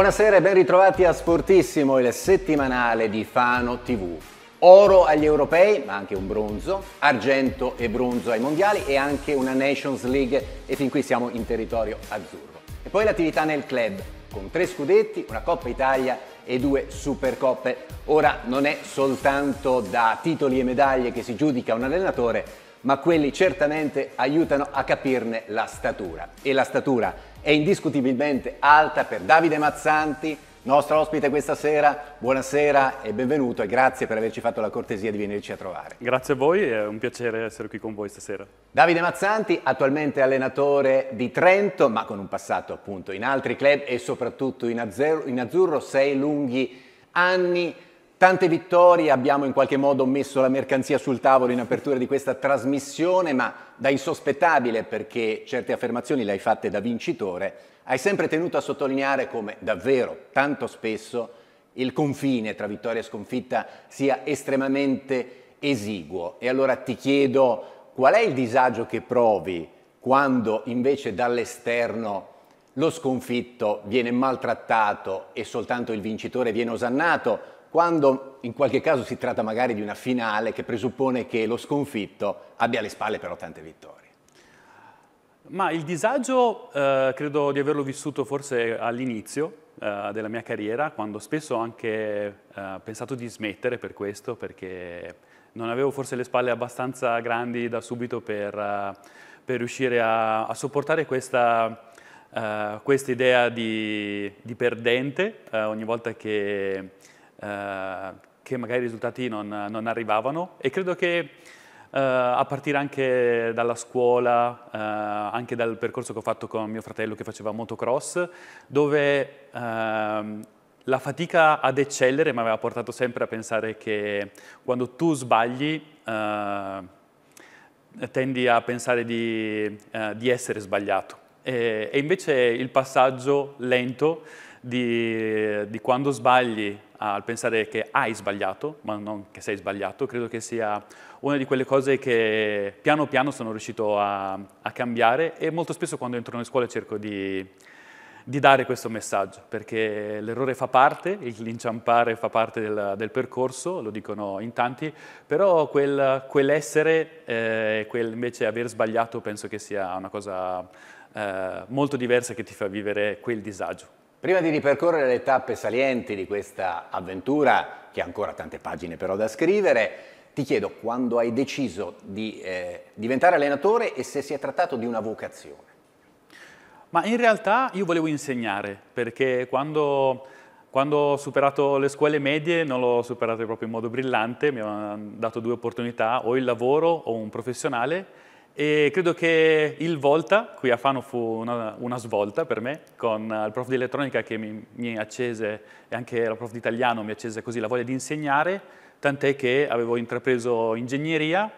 Buonasera e ben ritrovati a Sportissimo, il settimanale di Fano TV. Oro agli europei, ma anche un bronzo, argento e bronzo ai mondiali e anche una Nations League e fin qui siamo in territorio azzurro. E poi l'attività nel club, con tre scudetti, una Coppa Italia e due Supercoppe. Ora non è soltanto da titoli e medaglie che si giudica un allenatore, ma quelli certamente aiutano a capirne la statura. E la statura è indiscutibilmente alta per Davide Mazzanti, nostro ospite questa sera. Buonasera e benvenuto e grazie per averci fatto la cortesia di venirci a trovare. Grazie a voi, è un piacere essere qui con voi stasera. Davide Mazzanti, attualmente allenatore di Trento, ma con un passato appunto in altri club e soprattutto in azzurro, in azzurro sei lunghi anni. Tante vittorie, abbiamo in qualche modo messo la mercanzia sul tavolo in apertura di questa trasmissione, ma da insospettabile perché certe affermazioni le hai fatte da vincitore, hai sempre tenuto a sottolineare come davvero tanto spesso il confine tra vittoria e sconfitta sia estremamente esiguo. E allora ti chiedo qual è il disagio che provi quando invece dall'esterno lo sconfitto viene maltrattato e soltanto il vincitore viene osannato? quando in qualche caso si tratta magari di una finale che presuppone che lo sconfitto abbia alle spalle però tante vittorie. Ma il disagio eh, credo di averlo vissuto forse all'inizio eh, della mia carriera, quando spesso ho anche eh, pensato di smettere per questo, perché non avevo forse le spalle abbastanza grandi da subito per, eh, per riuscire a, a, sopportare questa, eh, questa idea di, di perdente eh, ogni volta che eh, che magari i risultati non, non arrivavano e credo che Uh, a partire anche dalla scuola, uh, anche dal percorso che ho fatto con mio fratello che faceva motocross, dove uh, la fatica ad eccellere mi aveva portato sempre a pensare che quando tu sbagli tendi a pensare di, di essere sbagliato. E, e, invece il passaggio lento di, di quando sbagli al pensare che hai sbagliato, ma non che sei sbagliato, credo che sia una di quelle cose che piano piano sono riuscito a, a cambiare e molto spesso quando entro nelle scuole cerco di, di dare questo messaggio, perché l'errore fa parte, l'inciampare fa parte del, del, percorso, lo dicono in tanti, però quel, quell'essere, eh, quel invece aver sbagliato, penso che sia una cosa eh, molto diversa che ti fa vivere quel disagio. Prima di ripercorrere le tappe salienti di questa avventura, che ha ancora tante pagine però da scrivere, ti chiedo quando hai deciso di eh, diventare allenatore e se si è trattato di una vocazione. Ma in realtà io volevo insegnare, perché quando, quando ho superato le scuole medie non l'ho superato proprio in modo brillante, mi hanno dato due opportunità, o il lavoro o un professionale, e credo che il Volta, qui a Fano fu una, una svolta per me, con eh, il prof di elettronica che mi, mi accese, e anche la prof di italiano mi accese così la voglia di insegnare, tant'è che avevo intrapreso ingegneria,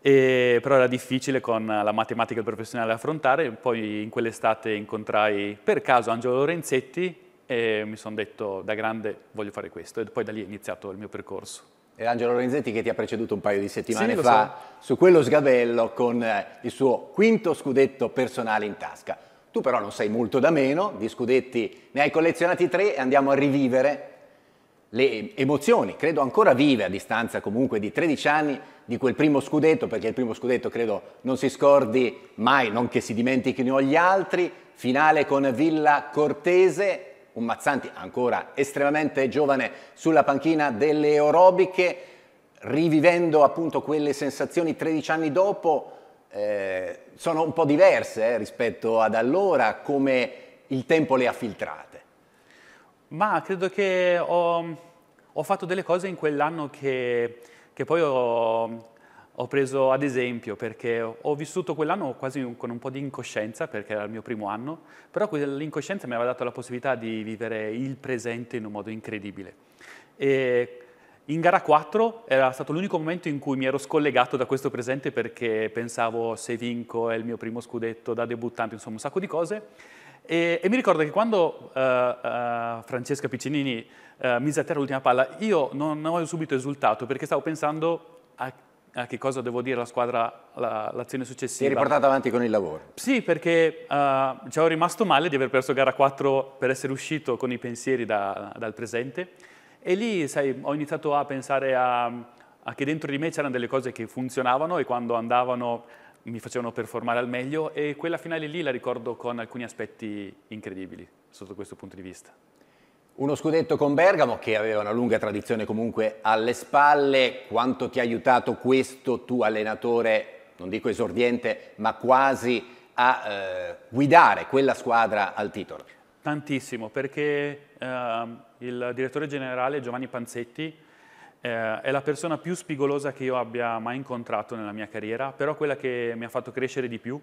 e, però era difficile con la matematica professionale affrontare, poi in quell'estate incontrai per caso Angelo Lorenzetti e mi sono detto da grande voglio fare questo, e poi da lì è iniziato il mio percorso e Angelo Lorenzetti che ti ha preceduto un paio di settimane sì, fa so. su quello sgabello con eh, il suo quinto scudetto personale in tasca. Tu però non sei molto da meno, di scudetti ne hai collezionati tre e andiamo a rivivere le emozioni, credo ancora vive a distanza comunque di 13 anni di quel primo scudetto, perché il primo scudetto credo non si scordi mai, non che si dimentichino gli altri, finale con Villa Cortese, un Mazzanti ancora estremamente giovane sulla panchina delle Eurobiche, rivivendo appunto quelle sensazioni 13 anni dopo, eh, sono un po' diverse eh, rispetto ad allora, come il tempo le ha filtrate? Ma credo che ho, ho fatto delle cose in quell'anno che, che poi ho, ho preso ad esempio perché ho vissuto quell'anno quasi con un po' di incoscienza, perché era il mio primo anno, però l'incoscienza mi aveva dato la possibilità di vivere il presente in un modo incredibile. E in gara 4 era stato l'unico momento in cui mi ero scollegato da questo presente perché pensavo se vinco è il mio primo scudetto da debuttante, insomma un sacco di cose. E, e mi ricordo che quando uh, uh, Francesca Piccinini uh, mise a terra l'ultima palla, io non ho subito esultato perché stavo pensando a a eh, che cosa devo dire alla squadra la, l'azione successiva. Ti hai riportato avanti con il lavoro. Sì, perché eh, ci ero rimasto male di aver perso gara 4 per essere uscito con i pensieri da, dal presente e lì sai, ho iniziato a pensare a, a che dentro di me c'erano delle cose che funzionavano e quando andavano mi facevano performare al meglio e quella finale lì la ricordo con alcuni aspetti incredibili sotto questo punto di vista. Uno scudetto con Bergamo che aveva una lunga tradizione comunque alle spalle, quanto ti ha aiutato questo tu allenatore, non dico esordiente, ma quasi a eh, guidare quella squadra al titolo? Tantissimo, perché eh, il direttore generale Giovanni Panzetti eh, è la persona più spigolosa che io abbia mai incontrato nella mia carriera, però quella che mi ha fatto crescere di più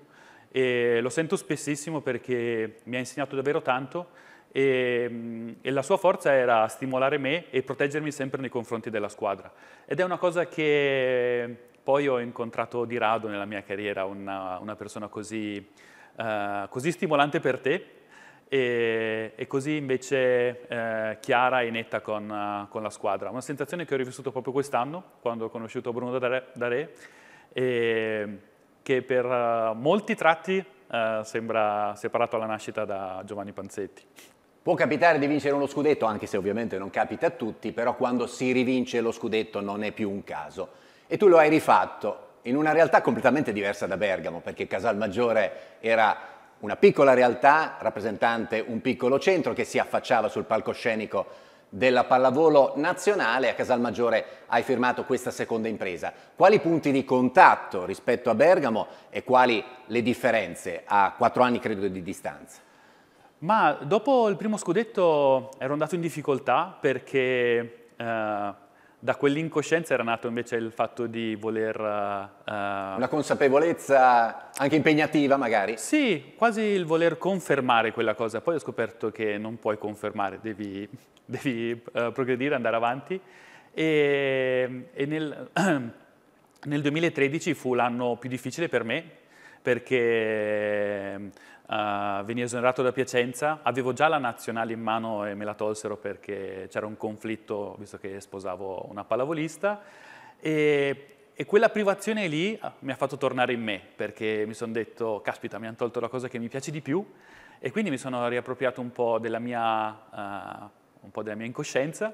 e lo sento spessissimo perché mi ha insegnato davvero tanto e, ehm, e, la sua forza era stimolare me e proteggermi sempre nei confronti della squadra. Ed è una cosa che poi ho incontrato di rado nella mia carriera, una, una persona così, uh, così, stimolante per te e, e così invece uh, chiara e netta con, uh, con, la squadra. Una sensazione che ho rivissuto proprio quest'anno, quando ho conosciuto Bruno Daré, e, ehm, che per eh, molti tratti sembra separato alla nascita da Giovanni Panzetti. Può capitare di vincere uno scudetto, anche se ovviamente non capita a tutti, però quando si rivince lo scudetto non è più un caso. E tu lo hai rifatto in una realtà completamente diversa da Bergamo, perché Casalmaggiore era una piccola realtà rappresentante un piccolo centro che si affacciava sul palcoscenico della pallavolo nazionale. A Casalmaggiore hai firmato questa seconda impresa. Quali punti di contatto rispetto a Bergamo e quali le differenze a quattro anni credo di distanza? Ma dopo il primo scudetto ero andato in difficoltà perché eh, da quell'incoscienza era nato invece il fatto di voler... Eh, Una consapevolezza anche impegnativa magari? Sì, quasi il voler confermare quella cosa. Poi ho scoperto che non puoi confermare, devi, devi eh, progredire, andare avanti. E, e nel, nel 2013 fu l'anno più difficile per me perché Uh, eh, venì esonerato da Piacenza, avevo già la nazionale in mano e me la tolsero perché c'era un conflitto, visto che sposavo una pallavolista, e, e, quella privazione lì ah, mi ha fatto tornare in me, perché mi sono detto, caspita, mi hanno tolto la cosa che mi piace di più, e quindi mi sono riappropriato un po' della mia, uh, po della mia incoscienza,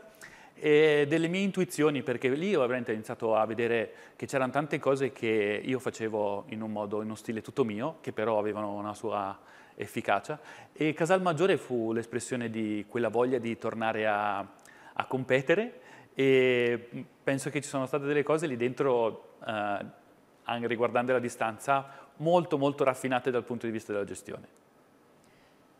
e delle mie intuizioni, perché lì ho iniziato a vedere che c'erano tante cose che io facevo in un modo, in uno stile tutto mio, che però avevano una sua efficacia. E Casalmaggiore fu l'espressione di quella voglia di tornare a, a, competere e penso che ci sono state delle cose lì dentro, eh, riguardando la distanza, molto molto raffinate dal punto di vista della gestione.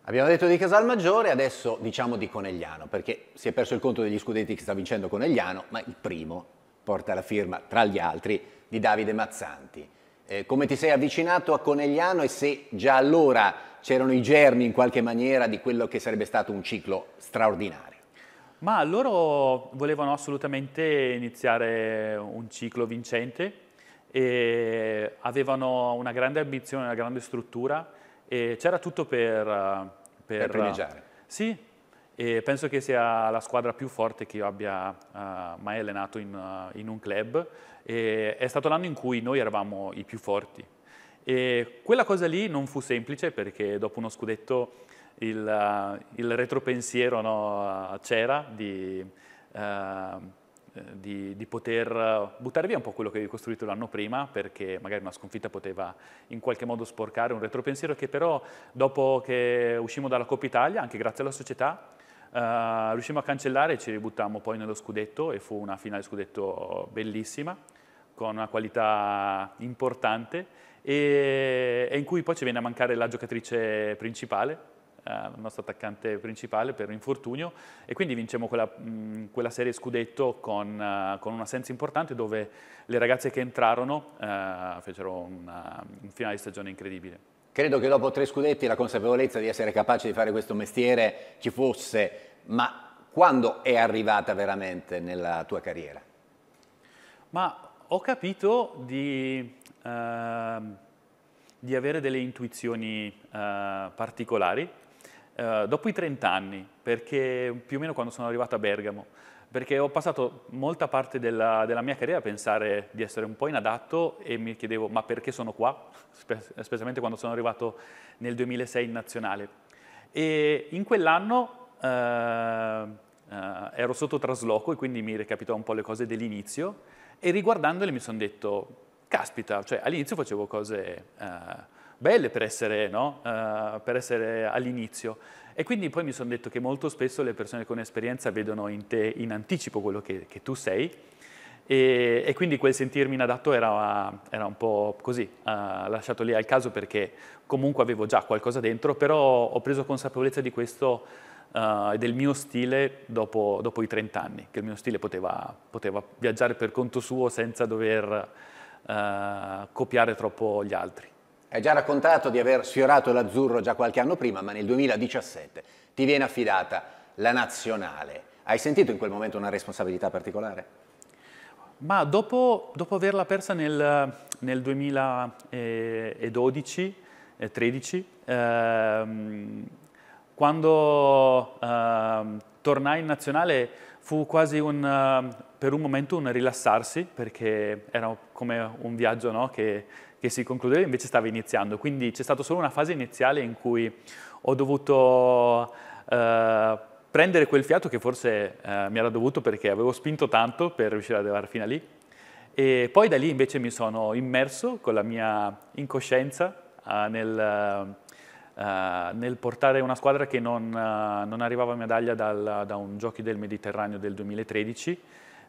Abbiamo detto di Casalmaggiore, adesso diciamo di Conegliano, perché si è perso il conto degli scudetti che sta vincendo Conegliano, ma il primo porta la firma, tra gli altri, di Davide Mazzanti. Eh, come ti sei avvicinato a Conegliano e se già allora c'erano i germi in qualche maniera di quello che sarebbe stato un ciclo straordinario? Ma loro volevano assolutamente iniziare un ciclo vincente e avevano una grande ambizione, una grande struttura e c'era tutto per... Eh, per, per primeggiare. Sì, e penso che sia la squadra più forte che io abbia uh, mai allenato in, uh, in un club. E è stato l'anno in cui noi eravamo i più forti. E quella cosa lì non fu semplice perché dopo uno scudetto il, uh, il retropensiero no, c'era di eh, di, di, poter eh, buttare via un po' quello che avevi costruito l'anno prima, perché magari una sconfitta poteva in qualche modo sporcare un retropensiero che però dopo che uscimmo dalla Coppa Italia, anche grazie alla società, eh, riuscimmo a cancellare e ci ributtammo poi nello scudetto e fu una finale scudetto bellissima, con una qualità importante e, e in cui poi ci venne a mancare la giocatrice principale, eh, il nostro attaccante principale per infortunio e quindi vincemmo quella, mh, quella serie scudetto con, uh, con un'assenza importante dove le ragazze che entrarono uh, fecero una, un finale di stagione incredibile. Credo che dopo tre scudetti la consapevolezza di essere capace di fare questo mestiere ci fosse, ma quando è arrivata veramente nella tua carriera? Ma ho capito di... Uh, di avere delle intuizioni particolari eh, dopo i 30 anni, perché più o meno quando sono arrivato a Bergamo, perché ho passato molta parte della, della, mia carriera a pensare di essere un po' inadatto e mi chiedevo ma perché sono qua, specialmente quando sono arrivato nel 2006 in nazionale. E in quell'anno eh, eh, ero sotto trasloco e quindi mi recapitò un po' le cose dell'inizio e riguardandole mi sono detto, caspita, cioè all'inizio facevo cose... Eh, belle per essere, no? uh, per essere all'inizio. E quindi poi mi sono detto che molto spesso le persone con esperienza vedono in te in anticipo quello che, che tu sei e, e, quindi quel sentirmi inadatto era, era un po' così, uh, lasciato lì al caso perché comunque avevo già qualcosa dentro, però ho preso consapevolezza di questo eh, e uh, del mio stile dopo, dopo, i 30 anni, che il mio stile poteva, poteva viaggiare per conto suo senza dover uh, copiare troppo gli altri. Hai già raccontato di aver sfiorato l'azzurro già qualche anno prima, ma nel 2017 ti viene affidata la nazionale. Hai sentito in quel momento una responsabilità particolare? Ma dopo, dopo averla persa nel, nel 2012, 13, eh, ehm, quando ehm, tornai in nazionale fu quasi un, ehm, per un momento un rilassarsi, perché era come un viaggio no? che che si concludeva invece stava iniziando, quindi c'è stata solo una fase iniziale in cui ho dovuto eh, prendere quel fiato che forse eh, mi era dovuto perché avevo spinto tanto per riuscire ad arrivare fino a lì e poi da lì invece mi sono immerso con la mia incoscienza eh, nel, eh, nel, portare una squadra che non, eh, non arrivava a medaglia dal, da un giochi del Mediterraneo del 2013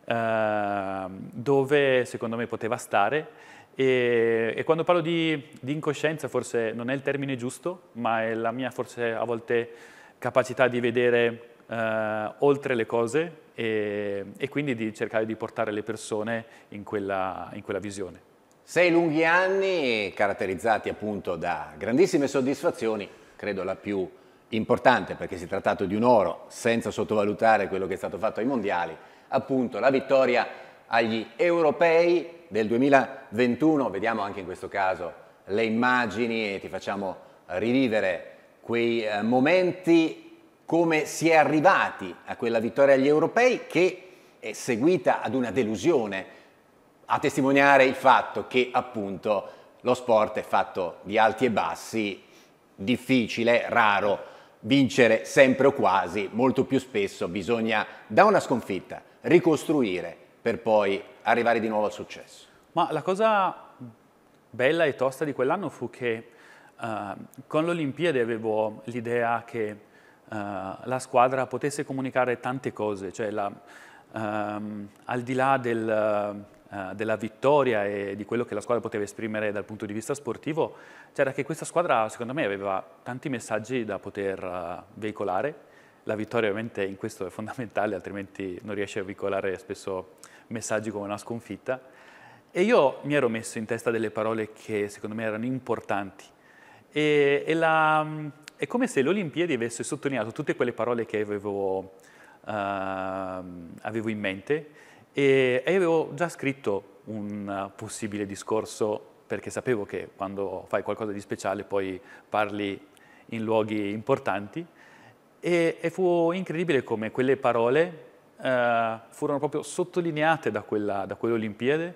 ehm, dove secondo me poteva stare e, e quando parlo di, di, incoscienza forse non è il termine giusto, ma è la mia forse a volte capacità di vedere eh, oltre le cose e, e, quindi di cercare di portare le persone in quella, in quella visione. Sei lunghi anni caratterizzati appunto da grandissime soddisfazioni, credo la più importante perché si è trattato di un oro, senza sottovalutare quello che è stato fatto ai mondiali, appunto la vittoria agli europei del 2021, vediamo anche in questo caso le immagini e ti facciamo rivivere quei eh, momenti, come si è arrivati a quella vittoria agli europei che è seguita ad una delusione, a testimoniare il fatto che appunto lo sport è fatto di alti e bassi, difficile, raro, vincere sempre o quasi, molto più spesso bisogna da una sconfitta ricostruire per poi arrivare di nuovo al successo. Ma la cosa bella e tosta di quell'anno fu che uh, con l'Olimpiade avevo l'idea che uh, la squadra potesse comunicare tante cose, cioè la, um, al di là del, uh, della vittoria e di quello che la squadra poteva esprimere dal punto di vista sportivo, c'era che questa squadra secondo me aveva tanti messaggi da poter veicolare. La vittoria ovviamente in questo è fondamentale, altrimenti non riesce a veicolare spesso messaggi come una sconfitta e io mi ero messo in testa delle parole che secondo me erano importanti e, e la, è come se l'Olimpiadi avesse sottolineato tutte quelle parole che avevo, uh, avevo in mente e, e avevo già scritto un possibile discorso perché sapevo che quando fai qualcosa di speciale poi parli in luoghi importanti e, e fu incredibile come quelle parole eh, furono proprio sottolineate da, quella, da quelle Olimpiadi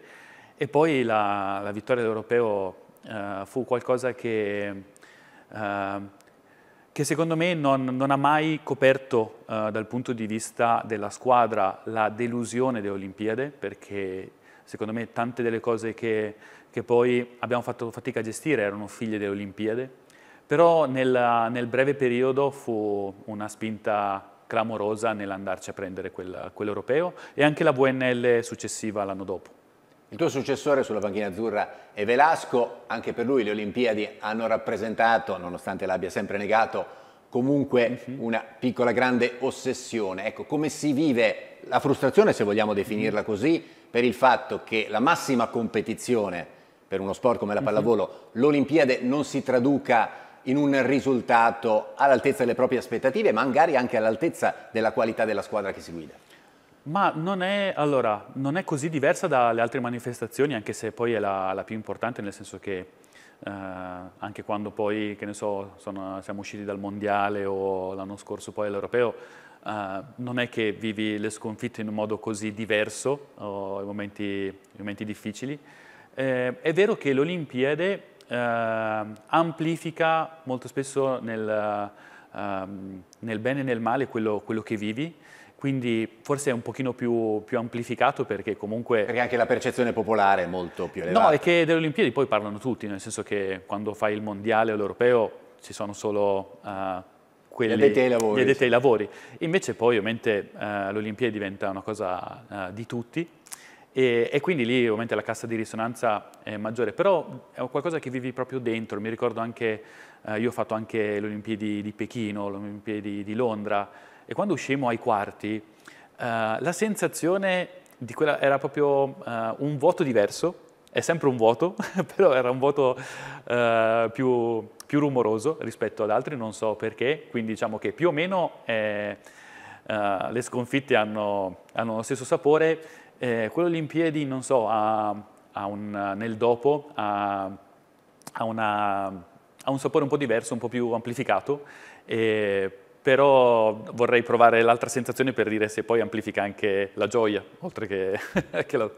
e poi la, la vittoria dell'Europeo eh, fu qualcosa che, eh, che secondo me non, non, ha mai coperto eh, dal punto di vista della squadra la delusione delle Olimpiadi perché secondo me tante delle cose che, che poi abbiamo fatto fatica a gestire erano figlie delle Olimpiadi però nel, nel breve periodo fu una spinta clamorosa nell'andarci a prendere quel, quell'europeo e anche la VNL successiva l'anno dopo. Il tuo successore sulla panchina azzurra è Velasco, anche per lui le Olimpiadi hanno rappresentato, nonostante l'abbia sempre negato, comunque uh-huh. una piccola grande ossessione. Ecco, come si vive la frustrazione, se vogliamo mhm. definirla così, per il fatto che la massima competizione per uno sport come la mhm. pallavolo, uh-huh. l'Olimpiade non si traduca in un risultato all'altezza delle proprie aspettative, magari anche all'altezza della qualità della squadra che si guida. Ma non è, allora, non è così diversa dalle altre manifestazioni, anche se poi è la, la più importante, nel senso che eh, anche quando poi, che ne so, sono, siamo usciti dal Mondiale o l'anno scorso poi all'Europeo, eh, non è che vivi le sconfitte in un modo così diverso, o i momenti, i momenti difficili. Eh, è vero che l'Olimpiade Ehm, amplifica molto spesso nel, ehm, nel, bene e nel male quello, quello che vivi quindi forse è un pochino più, più, amplificato perché comunque... Perché anche la percezione popolare è molto più elevata. No, è che delle Olimpiadi poi parlano tutti, nel senso che quando fai il mondiale o l'europeo ci sono solo uh, quelli... Gli addetti ai lavori. Gli addetti ai lavori. Invece poi ovviamente uh, eh, l'Olimpiade diventa una cosa uh, di tutti, e, e, quindi lì ovviamente la cassa di risonanza è maggiore, però è qualcosa che vivi proprio dentro, mi ricordo anche, eh, io ho fatto anche le Olimpiadi di Pechino, le Olimpiadi di Londra, e quando uscimmo ai quarti, eh, la sensazione di quella era proprio eh, un vuoto diverso, è sempre un vuoto, però era un vuoto eh, più, più, rumoroso rispetto ad altri, non so perché, quindi diciamo che più o meno eh, eh, le sconfitte hanno, hanno lo stesso sapore, eh, quello lì in piedi, non so, ha, ha un, nel dopo ha, ha, una, ha, un sapore un po' diverso, un po' più amplificato, eh, però vorrei provare l'altra sensazione per dire se poi amplifica anche la gioia, oltre che, che, la,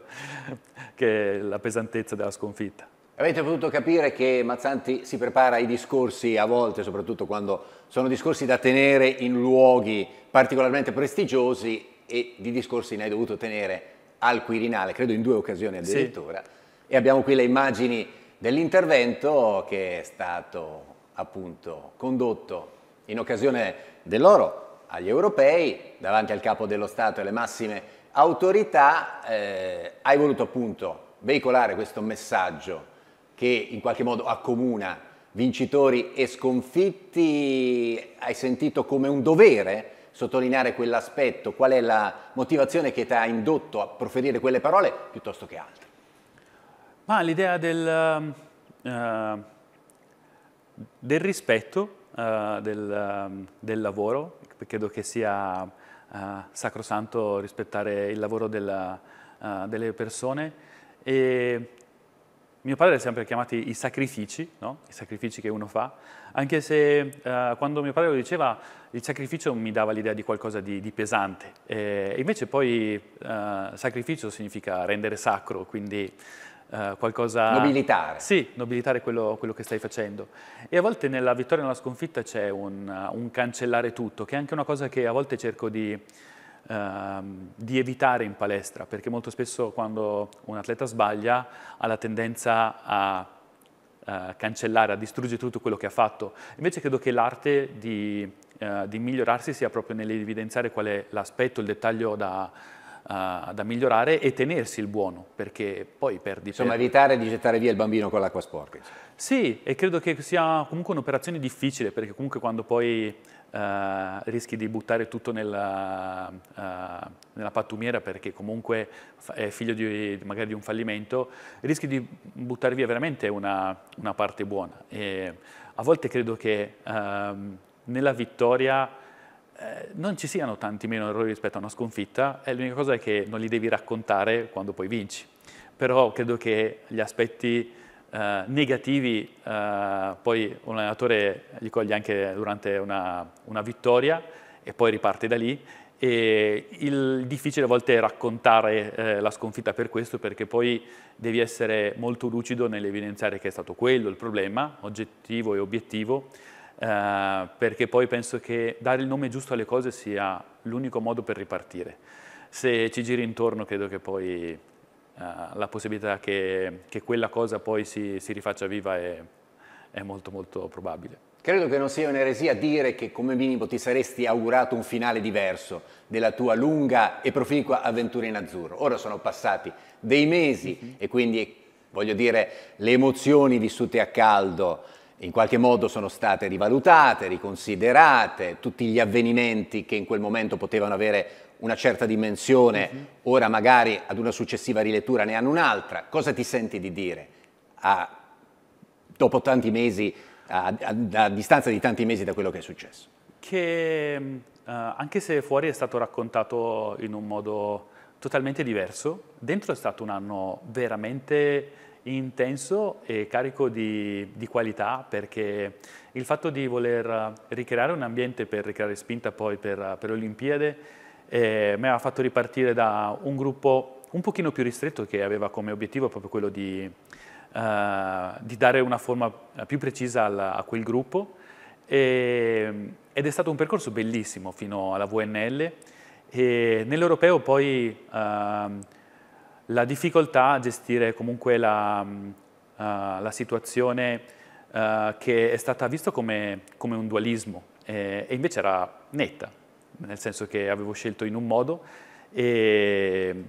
che la pesantezza della sconfitta. Avete potuto capire che Mazzanti si prepara ai discorsi a volte, soprattutto quando sono discorsi da tenere in luoghi particolarmente prestigiosi e di discorsi ne hai dovuto tenere al Quirinale, credo in due occasioni addirittura, sì. e abbiamo qui le immagini dell'intervento che è stato appunto condotto in occasione dell'oro agli europei, davanti al capo dello Stato e alle massime autorità, eh, hai voluto appunto veicolare questo messaggio che in qualche modo accomuna vincitori e sconfitti, hai sentito come un dovere sottolineare quell'aspetto, qual è la motivazione che ti ha indotto a proferire quelle parole piuttosto che altre? Ma l'idea del, uh, del rispetto uh, del, uh, del, lavoro, credo che sia eh, sacrosanto rispettare il lavoro della, delle persone e mio padre li ha sempre chiamati i sacrifici, no? i sacrifici che uno fa, anche se eh, quando mio padre lo diceva il sacrificio mi dava l'idea di qualcosa di, di pesante, e invece poi eh, sacrificio significa rendere sacro, quindi eh, qualcosa... Nobilitare. Sì, nobilitare quello, quello, che stai facendo. E a volte nella vittoria e nella sconfitta c'è un, un cancellare tutto, che è anche una cosa che a volte cerco di Ehm, di evitare in palestra, perché molto spesso quando un atleta sbaglia ha la tendenza a, eh, cancellare, a distruggere tutto quello che ha fatto. Invece credo che l'arte di, eh, di migliorarsi sia proprio nell'evidenziare qual è l'aspetto, il dettaglio da, Uh, da migliorare e tenersi il buono, perché poi perdi... Insomma, per... evitare di gettare via il bambino con l'acqua sporca. Sì, e credo che sia comunque un'operazione difficile, perché comunque quando poi Uh, rischi di buttare tutto nella, uh, nella, pattumiera perché comunque è figlio di, magari di un fallimento, rischi di buttare via veramente una, una parte buona. E a volte credo che uh, nella vittoria eh, non ci siano tanti meno errori rispetto a una sconfitta, e l'unica cosa è che non li devi raccontare quando poi vinci. Però credo che gli aspetti eh, negativi, eh, poi un allenatore li coglie anche durante una, una vittoria e poi riparte da lì. E il difficile a volte è raccontare eh, la sconfitta per questo, perché poi devi essere molto lucido nell'evidenziare che è stato quello il problema, oggettivo e obiettivo, eh, perché poi penso che dare il nome giusto alle cose sia l'unico modo per ripartire. Se ci giri intorno credo che poi eh, la possibilità che, che, quella cosa poi si, si rifaccia viva è, è molto molto probabile. Credo che non sia un'eresia dire che come minimo ti saresti augurato un finale diverso della tua lunga e proficua avventura in azzurro. Ora sono passati dei mesi mm -hmm. e quindi voglio dire le emozioni vissute a caldo in qualche modo sono state rivalutate, riconsiderate, tutti gli avvenimenti che in quel momento potevano avere una certa dimensione, uh-huh. ora magari ad una successiva rilettura ne hanno un'altra, cosa ti senti di dire a, dopo tanti mesi, a, a, a, distanza di tanti mesi da quello che è successo? Che eh, anche se fuori è stato raccontato in un modo totalmente diverso, dentro è stato un anno veramente intenso e carico di, di, qualità perché il fatto di voler ricreare un ambiente per ricreare spinta poi per, per Olimpiade eh, mi ha fatto ripartire da un gruppo un pochino più ristretto che aveva come obiettivo proprio quello di, eh, di dare una forma eh, più precisa al, a quel gruppo e, ed è stato un percorso bellissimo fino alla VNL e nell'europeo poi ehm, la difficoltà a gestire comunque la, mm, eh, la situazione Uh, che è stata vista come, come un dualismo eh, e invece era netta nel senso che avevo scelto in un modo e,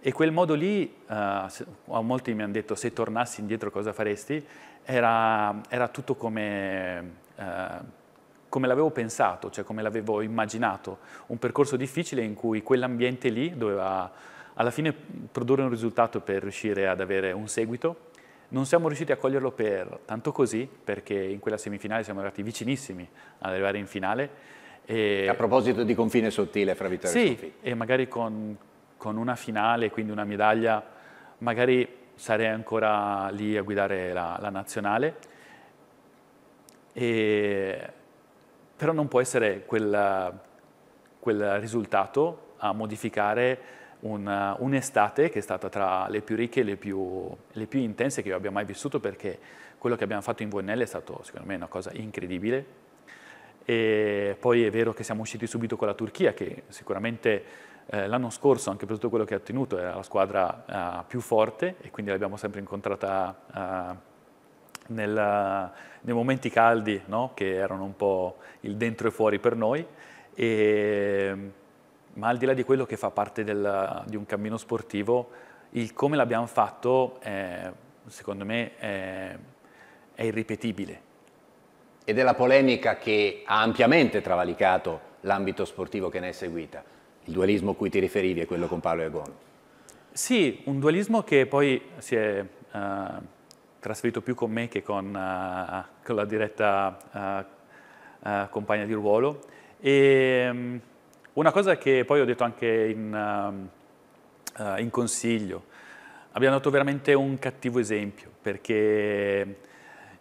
e quel modo lì, uh, molti mi hanno detto se tornassi indietro cosa faresti, era, era tutto come, uh, come l'avevo pensato, cioè come l'avevo immaginato, un percorso difficile in cui quell'ambiente lì doveva alla fine produrre un risultato per riuscire ad avere un seguito. Non siamo riusciti a coglierlo per tanto così, perché in quella semifinale siamo arrivati vicinissimi ad arrivare in finale, e... A proposito di confine sottile fra vittoria sì, e sconfitta. e magari con, con, una finale, quindi una medaglia, magari sarei ancora lì a guidare la, la nazionale. E... Però non può essere quel, quel risultato a modificare un'estate un che è stata tra le più ricche e le più, le più intense che io abbia mai vissuto perché quello che abbiamo fatto in VNL è stato secondo me una cosa incredibile e poi è vero che siamo usciti subito con la Turchia, che sicuramente eh, l'anno scorso, anche per tutto quello che ha ottenuto, era la squadra eh, più forte e quindi l'abbiamo sempre incontrata eh, nel, nei momenti caldi, no? che erano un po' il dentro e fuori per noi. E, ma al di là di quello che fa parte del, di un cammino sportivo, il come l'abbiamo fatto, secondo me, è irripetibile e della polemica che ha ampiamente travalicato l'ambito sportivo che ne è seguita. Il dualismo a cui ti riferivi è quello con Paolo Egon. Sì, un dualismo che poi si è uh, trasferito più con me che con, uh, con la diretta uh, compagna di ruolo. E, um, una cosa che poi ho detto anche in, in consiglio, abbiamo dato veramente un cattivo esempio perché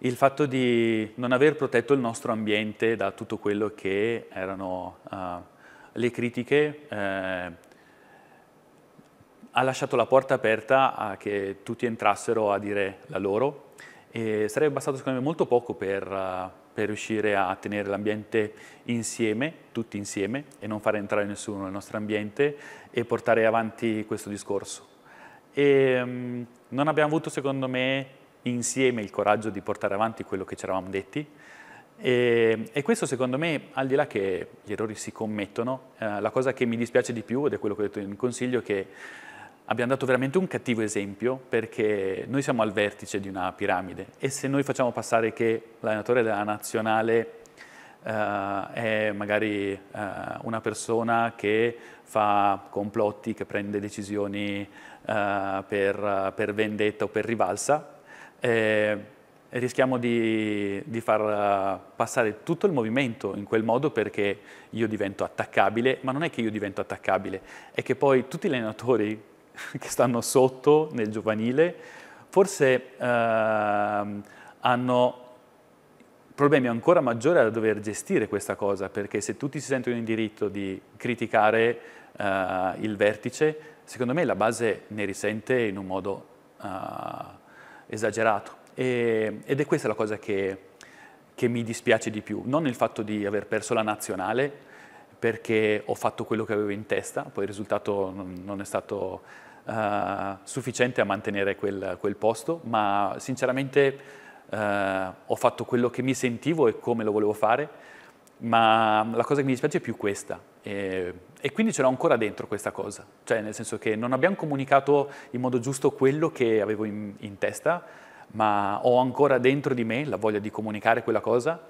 il fatto di non aver protetto il nostro ambiente da tutto quello che erano uh, le critiche eh, ha lasciato la porta aperta a che tutti entrassero a dire la loro e sarebbe bastato secondo me molto poco per, uh, per riuscire a tenere l'ambiente insieme, tutti insieme, e non fare entrare nessuno nel nostro ambiente e portare avanti questo discorso. E, um, non abbiamo avuto secondo me insieme il coraggio di portare avanti quello che ci eravamo detti. E, e, questo secondo me, al di là che gli errori si commettono, eh, la cosa che mi dispiace di più, ed è quello che ho detto in consiglio, è che abbiamo dato veramente un cattivo esempio perché noi siamo al vertice di una piramide e se noi facciamo passare che l'allenatore della nazionale Uh, è magari uh, una persona che fa complotti, che prende decisioni uh, per, per vendetta o per rivalsa, eh, rischiamo di, di, far eh, passare tutto il movimento in quel modo perché io divento attaccabile, ma non è che io divento attaccabile, è che poi tutti gli allenatori che stanno sotto nel giovanile forse eh, hanno problemi ancora maggiori a dover gestire questa cosa, perché se tutti si sentono in diritto di criticare uh, il vertice, secondo me la base ne risente in un modo uh, esagerato. E, ed è questa la cosa che, che mi dispiace di più, non il fatto di aver perso la nazionale, perché ho fatto quello che avevo in testa, poi il risultato non è stato uh, sufficiente a mantenere quel, quel posto, ma sinceramente uh, ho fatto quello che mi sentivo e come lo volevo fare, ma la cosa che mi dispiace è più questa. E, eh, e, quindi ce l'ho ancora dentro questa cosa, cioè nel senso che non abbiamo comunicato in modo giusto quello che avevo in, in testa, ma ho ancora dentro di me la voglia di comunicare quella cosa,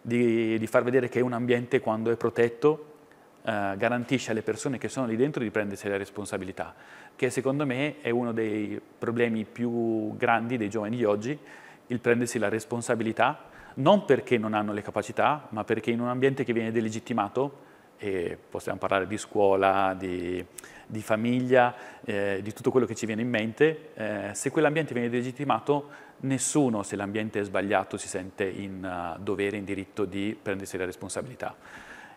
di, di far vedere che un ambiente quando è protetto eh, garantisce alle persone che sono lì dentro di prendersi la responsabilità, che secondo me è uno dei problemi più grandi dei giovani di oggi, il prendersi la responsabilità non perché non hanno le capacità, ma perché in un ambiente che viene delegittimato, e possiamo parlare di scuola, di, di famiglia, eh, di tutto quello che ci viene in mente, eh, se quell'ambiente viene delegittimato, nessuno, se l'ambiente è sbagliato, si sente in uh, dovere, in diritto di prendersi la responsabilità.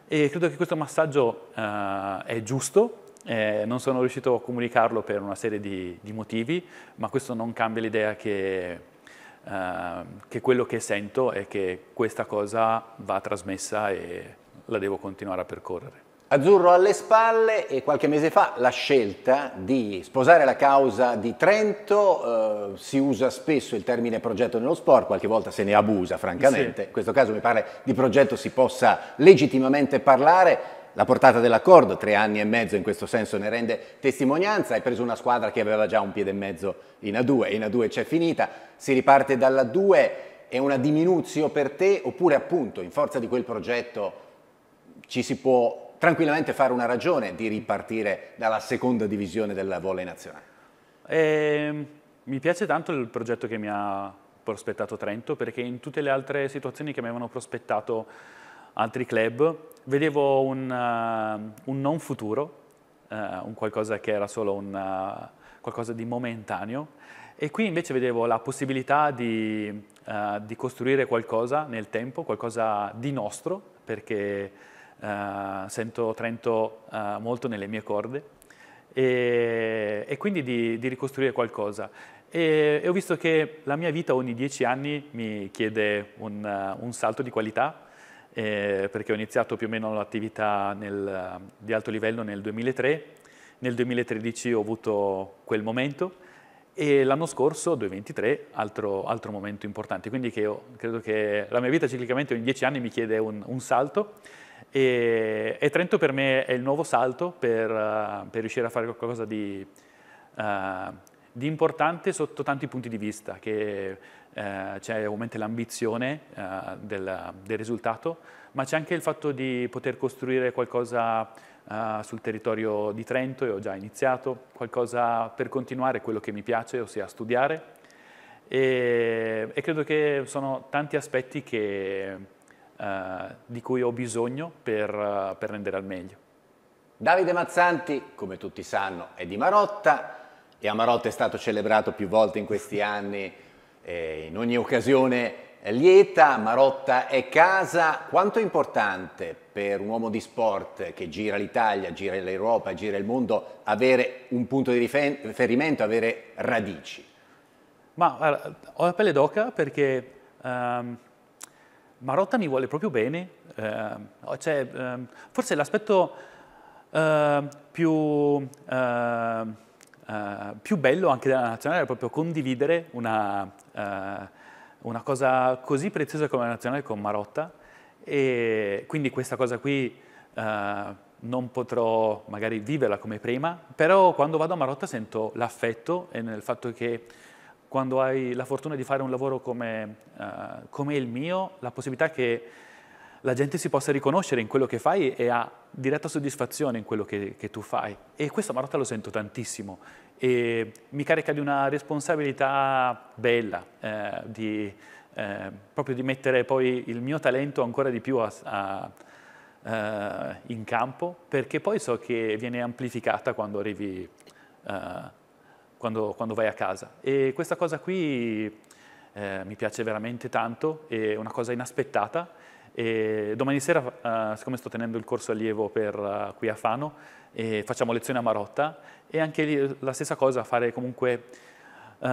E credo che questo massaggio uh, è giusto, eh, non sono riuscito a comunicarlo per una serie di, di motivi, ma questo non cambia l'idea che Ehm, che quello che sento è che questa cosa va trasmessa e la devo continuare a percorrere. Azzurro alle spalle e qualche mese fa la scelta di sposare la causa di Trento, eh, si usa spesso il termine progetto nello sport, qualche volta se ne abusa francamente, sì. in questo caso mi pare di progetto si possa legittimamente parlare, la portata dell'accordo, tre anni e mezzo in questo senso ne rende testimonianza, hai preso una squadra che aveva già un piede e mezzo in A2 in A2 c'è finita, si riparte dalla 2, è una diminuzione per te oppure appunto in forza di quel progetto ci si può tranquillamente fare una ragione di ripartire dalla seconda divisione della volley nazionale? Eh, mi piace tanto il progetto che mi ha prospettato Trento perché in tutte le altre situazioni che mi avevano prospettato altri club, vedevo un, uh, un non futuro, uh, un qualcosa che era solo un, eh, qualcosa di momentaneo, e qui invece vedevo la possibilità di, di costruire qualcosa nel tempo, qualcosa di nostro, perché sento Trento molto nelle mie corde, e, e quindi di, di ricostruire qualcosa. E, e, ho visto che la mia vita ogni dieci anni mi chiede un, uh, un salto di qualità eh, perché ho iniziato più o meno l'attività nel, di alto livello nel 2003, nel 2013 ho avuto quel momento e l'anno scorso, 2023, altro, altro momento importante, quindi che io, credo che la mia vita ciclicamente in dieci anni mi chiede un, un salto e, e, Trento per me è il nuovo salto per, eh, per riuscire a fare qualcosa di, uh, di importante sotto tanti punti di vista, che eh, c'è ovviamente l'ambizione eh, del, del, risultato, ma c'è anche il fatto di poter costruire qualcosa eh, sul territorio di Trento, e ho già iniziato, qualcosa per continuare quello che mi piace, ossia studiare. E, e credo che sono tanti aspetti che, eh, di cui ho bisogno per, per rendere al meglio. Davide Mazzanti, come tutti sanno, è di Marotta e a Marotta è stato celebrato più volte in questi anni eh, in ogni occasione lieta, Marotta è casa. Quanto è importante per un uomo di sport che gira l'Italia, gira l'Europa, gira il mondo, avere un punto di riferimento, avere radici? Ma allora, ho la pelle d'oca perché um, Marotta mi vuole proprio bene. Uh, cioè, um, forse l'aspetto uh, più... Uh, eh, più bello anche della nazionale è proprio condividere una, uh, una cosa così preziosa come la nazionale con Marotta e quindi questa cosa qui uh, non potrò magari viverla come prima, però quando vado a Marotta sento l'affetto e nel fatto che quando hai la fortuna di fare un lavoro come, come il mio, la possibilità che la gente si possa riconoscere in quello che fai e ha diretta soddisfazione in quello che, che tu fai. E questa Marotta lo sento tantissimo e mi carica di una responsabilità bella, eh, di, eh, proprio di mettere poi il mio talento ancora di più a, a, eh, in campo, perché poi so che viene amplificata quando arrivi, eh, quando, quando vai a casa. E questa cosa qui... Eh, mi piace veramente tanto, è una cosa inaspettata e domani sera, uh, siccome sto tenendo il corso allievo per, uh, qui a Fano, facciamo lezione a Marotta e anche lì eh, la stessa cosa, fare comunque uh,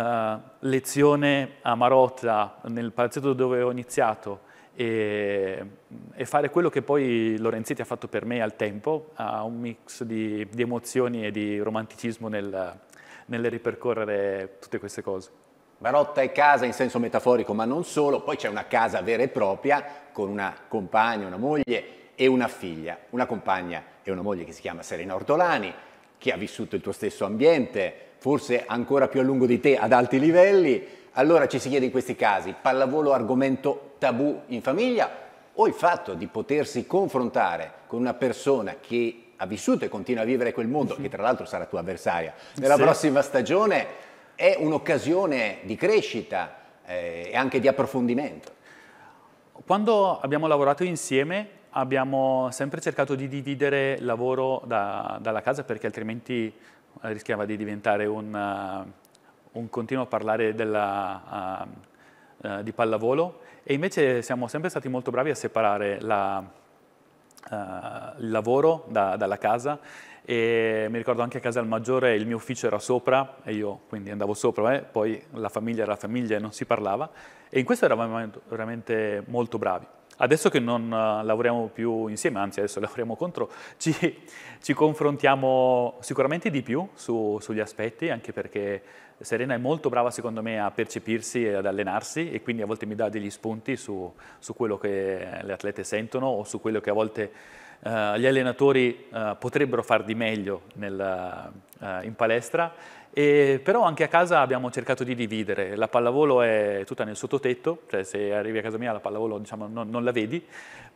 lezione a Marotta nel palazzetto dove ho iniziato e, e, fare quello che poi Lorenzetti ha fatto per me al tempo, uh, un mix di, di, emozioni e di romanticismo nel, nel ripercorrere tutte queste cose. Barotta è casa in senso metaforico, ma non solo, poi c'è una casa vera e propria con una compagna, una moglie e una figlia, una compagna e una moglie che si chiama Serena Ortolani, che ha vissuto il tuo stesso ambiente, forse ancora più a lungo di te ad alti livelli, allora ci si chiede in questi casi, pallavolo argomento tabù in famiglia o il fatto di potersi confrontare con una persona che ha vissuto e continua a vivere quel mondo, che tra l'altro sarà tua avversaria nella sì. prossima stagione, è un'occasione di crescita eh, e anche di approfondimento. Quando abbiamo lavorato insieme abbiamo sempre cercato di dividere il lavoro da, dalla casa perché altrimenti eh, rischiava di diventare un, uh, un continuo parlare della, uh, uh, di pallavolo e invece siamo sempre stati molto bravi a separare la, il lavoro da, dalla casa e mi ricordo anche a Casalmaggiore il mio ufficio era sopra e io quindi andavo sopra, eh? poi la famiglia era la famiglia e non si parlava e in questo eravamo veramente molto bravi. Adesso che non eh, lavoriamo più insieme, anzi adesso lavoriamo contro, ci, ci confrontiamo sicuramente di più su, sugli aspetti, anche perché Serena è molto brava secondo me a percepirsi e ad allenarsi e quindi a volte mi dà degli spunti su, su quello che le atlete sentono o su quello che a volte eh, gli allenatori eh, potrebbero far di meglio nel, eh, in palestra, e, però anche a casa abbiamo cercato di dividere, la pallavolo è tutta nel sottotetto, cioè se arrivi a casa mia la pallavolo diciamo, non, non, la vedi,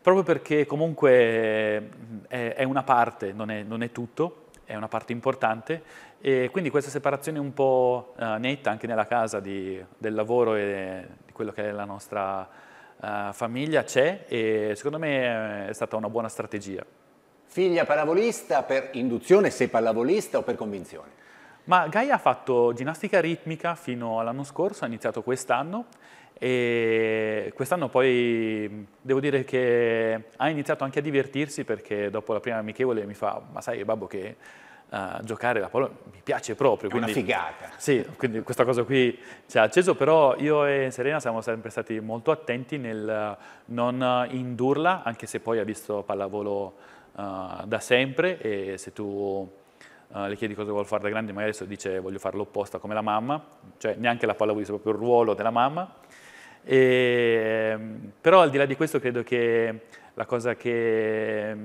proprio perché comunque eh, è, è una parte, non è, non è tutto, è una parte importante e quindi questa separazione un po' eh, netta anche nella casa di, del lavoro e di quello che è la nostra eh, famiglia c'è e secondo me eh, è stata una buona strategia. Figlia pallavolista per induzione, sei pallavolista o per convinzione? Ma Gaia ha fatto ginnastica ritmica fino all'anno scorso, ha iniziato quest'anno e quest'anno poi devo dire che ha iniziato anche a divertirsi perché dopo la prima amichevole mi fa ma sai babbo che uh, giocare la pallone, mi piace proprio. È quindi, una figata. Sì, quindi questa cosa qui ci ha acceso, però io e Serena siamo sempre stati molto attenti nel non indurla, anche se poi ha visto pallavolo uh, da sempre e se tu... Uh, le chiedi cosa vuol fare da grande, magari adesso dice voglio fare l'opposta come la mamma, cioè neanche la pallavolo, è proprio il ruolo della mamma. E, però al di là di questo credo che la cosa che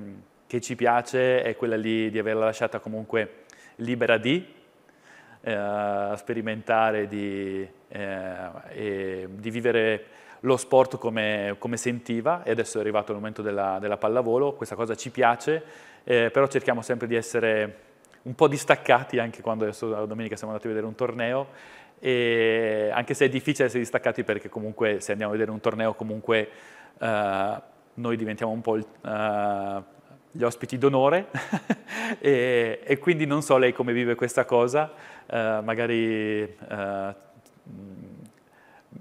che ci piace è quella lì di averla lasciata comunque libera di eh, sperimentare, di, eh, di, vivere lo sport come, come, sentiva e adesso è arrivato il momento della, della pallavolo, questa cosa ci piace, eh, però cerchiamo sempre di essere un po' distaccati anche quando adesso la domenica siamo andati a vedere un torneo e anche se è difficile essere distaccati perché comunque se andiamo a vedere un torneo comunque eh, noi diventiamo un po' il, eh, gli ospiti d'onore e, e, quindi non so lei come vive questa cosa, eh, magari eh, mm,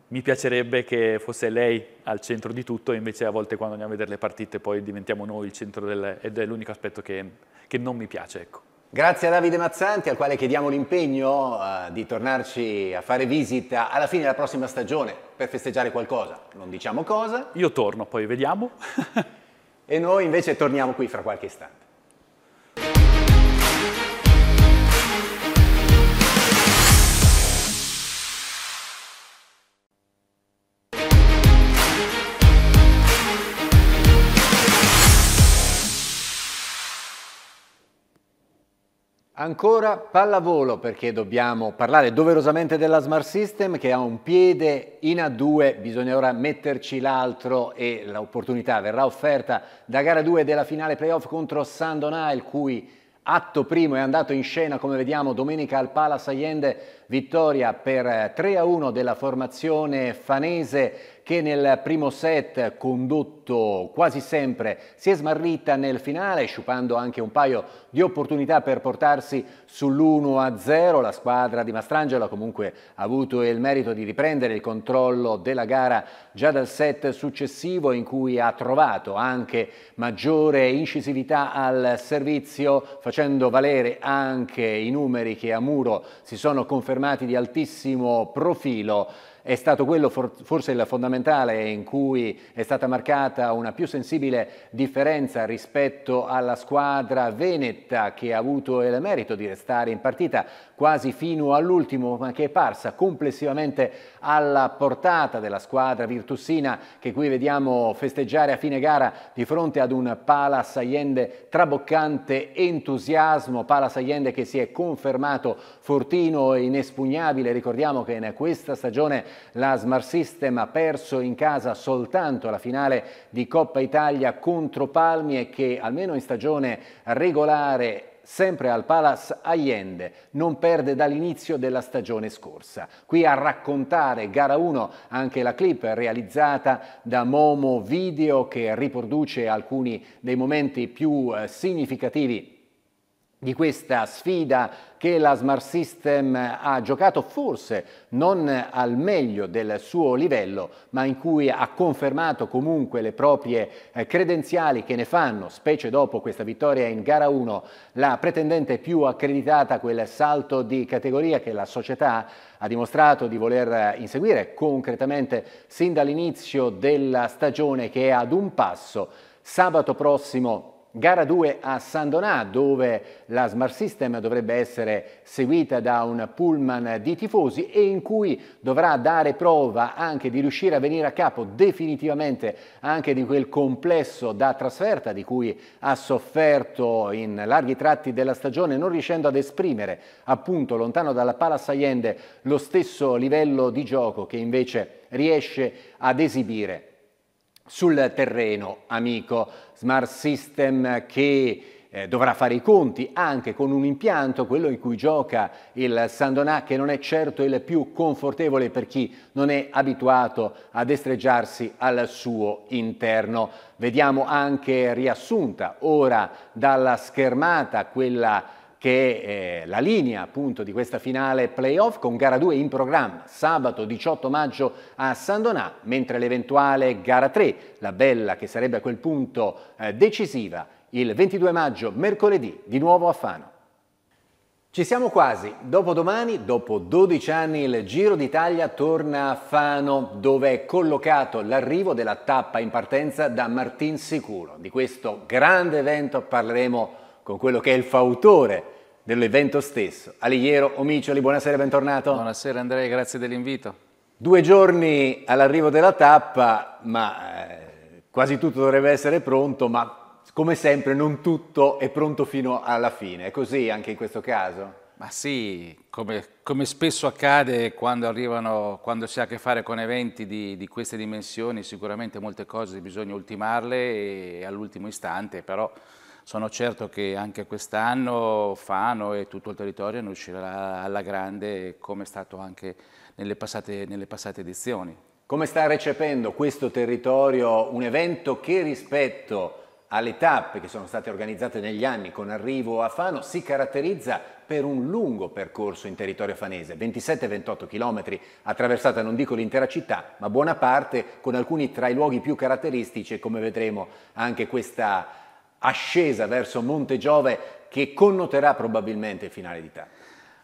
mi piacerebbe che fosse lei al centro di tutto, e invece a volte quando andiamo a vedere le partite poi diventiamo noi il centro del, ed è l'unico aspetto che, che, non mi piace. Ecco. Grazie a Davide Mazzanti, al quale chiediamo l'impegno uh, di tornarci a fare visita alla fine della prossima stagione per festeggiare qualcosa. Non diciamo cosa. Io torno, poi vediamo. e noi invece torniamo qui fra qualche istante. Ancora pallavolo perché dobbiamo parlare doverosamente della Smart System che ha un piede in A2, bisogna ora metterci l'altro e l'opportunità verrà offerta da gara 2 della finale playoff contro San Sandonà il cui atto primo è andato in scena come vediamo domenica al Palace Allende, vittoria per 3 eh, a 1 della formazione fanese che nel primo set condotto quasi sempre si è smarrita nel finale, sciupando anche un paio di opportunità per portarsi sull'1-0. La squadra di Mastrangelo comunque ha avuto il merito di riprendere il controllo della gara già dal set successivo in cui ha trovato anche maggiore incisività al servizio facendo valere anche i numeri che a Muro si sono confermati di altissimo profilo è stato quello for forse il fondamentale in cui è stata marcata una più sensibile differenza rispetto alla squadra veneta che ha avuto il merito di restare in partita quasi fino all'ultimo ma che è parsa complessivamente alla portata della squadra virtussina che qui vediamo festeggiare a fine gara di fronte ad un Palas Allende traboccante entusiasmo, Palas Allende che si è confermato Fortino e inespugnabile, ricordiamo che in questa stagione la Smart System ha perso in casa soltanto la finale di Coppa Italia contro Palmi e che almeno in stagione regolare sempre al Palace Allende, non perde dall'inizio della stagione scorsa. Qui a raccontare gara 1 anche la clip realizzata da Momo Video che riproduce alcuni dei momenti più eh, significativi di questa sfida che la Smart System ha giocato forse non al meglio del suo livello, ma in cui ha confermato comunque le proprie eh, credenziali che ne fanno, specie dopo questa vittoria in gara 1, la pretendente più accreditata quel salto di categoria che la società ha dimostrato di voler eh, inseguire concretamente sin dall'inizio della stagione che è ad un passo. Sabato prossimo Gara 2 a San Donà dove la Smart System dovrebbe essere seguita da un pullman di tifosi e in cui dovrà dare prova anche di riuscire a venire a capo definitivamente anche di quel complesso da trasferta di cui ha sofferto in larghi tratti della stagione non riuscendo ad esprimere appunto lontano dalla Palace Allende lo stesso livello di gioco che invece riesce ad esibire sul terreno amico. Smart System che eh, dovrà fare i conti anche con un impianto, quello in cui gioca il Sandonà, che non è certo il più confortevole per chi non è abituato a destreggiarsi al suo interno. Vediamo anche riassunta ora dalla schermata quella che è eh, la linea appunto di questa finale playoff con gara 2 in programma sabato 18 maggio a San Donà, mentre l'eventuale gara 3, la bella che sarebbe a quel punto eh, decisiva, il 22 maggio mercoledì di nuovo a Fano. Ci siamo quasi, dopodomani, dopo 12 anni, il Giro d'Italia torna a Fano, dove è collocato l'arrivo della tappa in partenza da Martin Sicuro. Di questo grande evento parleremo con quello che è il fautore dell'evento stesso. Alighiero Omicioli, buonasera e bentornato. Buonasera Andrea, grazie dell'invito. Due giorni all'arrivo della tappa, ma eh, quasi tutto dovrebbe essere pronto, ma come sempre non tutto è pronto fino alla fine. È così anche in questo caso? Ma sì, come, come spesso accade quando, arrivano, quando, si ha a che fare con eventi di, di queste dimensioni, sicuramente molte cose bisogna ultimarle all'ultimo istante, però sono certo che anche quest'anno Fano e tutto il territorio ne uscirà alla grande come è stato anche nelle passate, nelle passate edizioni. Come sta recependo questo territorio un evento che rispetto alle tappe che sono state organizzate negli anni con arrivo a Fano si caratterizza per un lungo percorso in territorio fanese, 27-28 km, attraversata non dico l'intera città, ma buona parte con alcuni tra i luoghi più caratteristici e come vedremo anche questa ascesa verso Monte Giove che connoterà probabilmente il finale di tappa.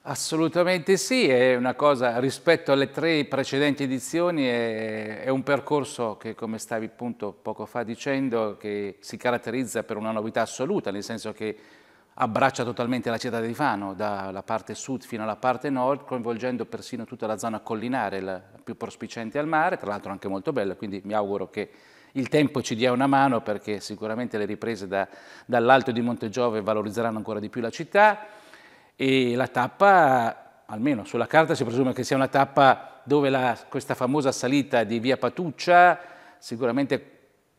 Assolutamente sì, è una cosa rispetto alle tre precedenti edizioni, è, è, un percorso che come stavi appunto poco fa dicendo che si caratterizza per una novità assoluta, nel senso che abbraccia totalmente la città di Fano, dalla parte sud fino alla parte nord, coinvolgendo persino tutta la zona collinare, la più prospiciente al mare, tra l'altro anche molto bella, quindi mi auguro che il tempo ci dia una mano perché sicuramente le riprese da, dall'alto di Monte Giove valorizzeranno ancora di più la città e la tappa, almeno sulla carta si presume che sia una tappa dove la, questa famosa salita di via Patuccia sicuramente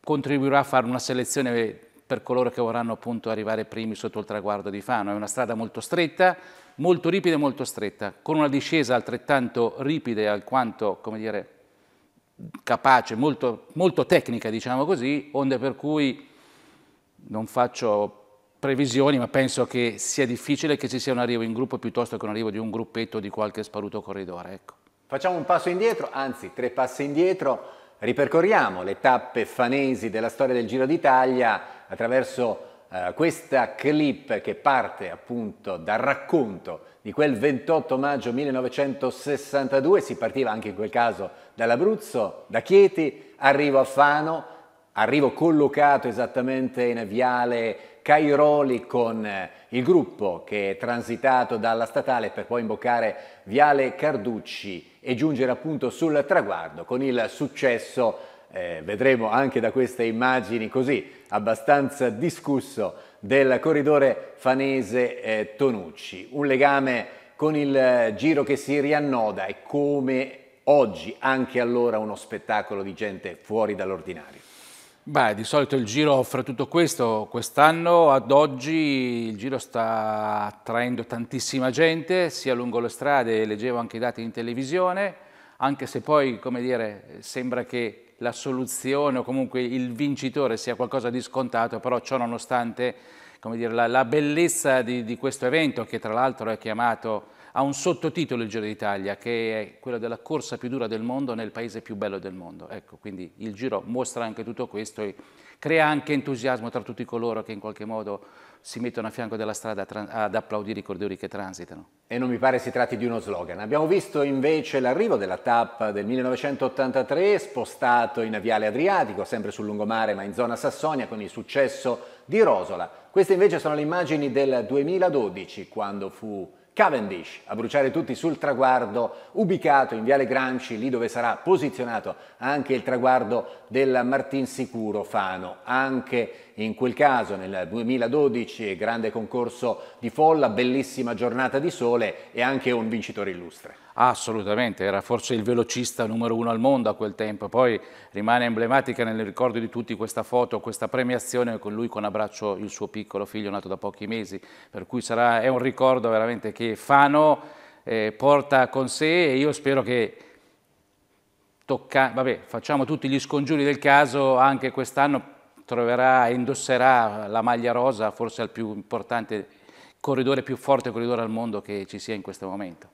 contribuirà a fare una selezione per coloro che vorranno appunto arrivare primi sotto il traguardo di Fano. È una strada molto stretta, molto ripida e molto stretta, con una discesa altrettanto ripida e alquanto, come dire, capace, molto, molto tecnica, diciamo così, onde per cui non faccio previsioni, ma penso che sia difficile che ci sia un arrivo in gruppo piuttosto che un arrivo di un gruppetto di qualche sparuto corridore. Ecco. Facciamo un passo indietro, anzi tre passi indietro, ripercorriamo le tappe fanesi della storia del Giro d'Italia attraverso eh, questa clip che parte appunto dal racconto di quel 28 maggio 1962, si partiva anche in quel caso dall'Abruzzo, da Chieti, arrivo a Fano, arrivo collocato esattamente in viale Cairoli con eh, il gruppo che è transitato dalla statale per poi imboccare viale Carducci e giungere appunto sul traguardo con il successo, eh, vedremo anche da queste immagini così, abbastanza discusso del corridore fanese-Tonucci. Eh, Un legame con il eh, giro che si riannoda e come oggi anche allora uno spettacolo di gente fuori dall'ordinario. Beh, di solito il giro offre tutto questo, quest'anno ad oggi il giro sta attraendo tantissima gente, sia lungo le strade, leggevo anche i dati in televisione, anche se poi, come dire, sembra che la soluzione o comunque il vincitore sia qualcosa di scontato, però ciò nonostante dire, la, la, bellezza di, di questo evento, che tra l'altro è chiamato ha un sottotitolo il Giro d'Italia che è quello della corsa più dura del mondo nel paese più bello del mondo. Ecco, quindi il Giro mostra anche tutto questo e crea anche entusiasmo tra tutti coloro che in qualche modo si mettono a fianco della strada ad applaudire i corridori che transitano. E non mi pare si tratti di uno slogan. Abbiamo visto invece l'arrivo della tappa del 1983 spostato in Viale Adriatico, sempre sul lungomare ma in zona Sassonia con il successo di Rosola. Queste invece sono le immagini del 2012 quando fu Cavendish a bruciare tutti sul traguardo ubicato in Viale Granci, lì dove sarà posizionato anche il traguardo del Martin Sicuro Fano, anche in quel caso nel 2012 grande concorso di folla, bellissima giornata di sole e anche un vincitore illustre. Assolutamente, era forse il velocista numero uno al mondo a quel tempo, poi rimane emblematica nel ricordo di tutti questa foto, questa premiazione con lui con abbraccio il suo piccolo figlio nato da pochi mesi, per cui sarà, è un ricordo veramente che Fano eh, porta con sé e io spero che tocca, vabbè, facciamo tutti gli scongiuri del caso anche quest'anno troverà, indosserà la maglia rosa forse al più importante corridore, più forte corridore al mondo che ci sia in questo momento.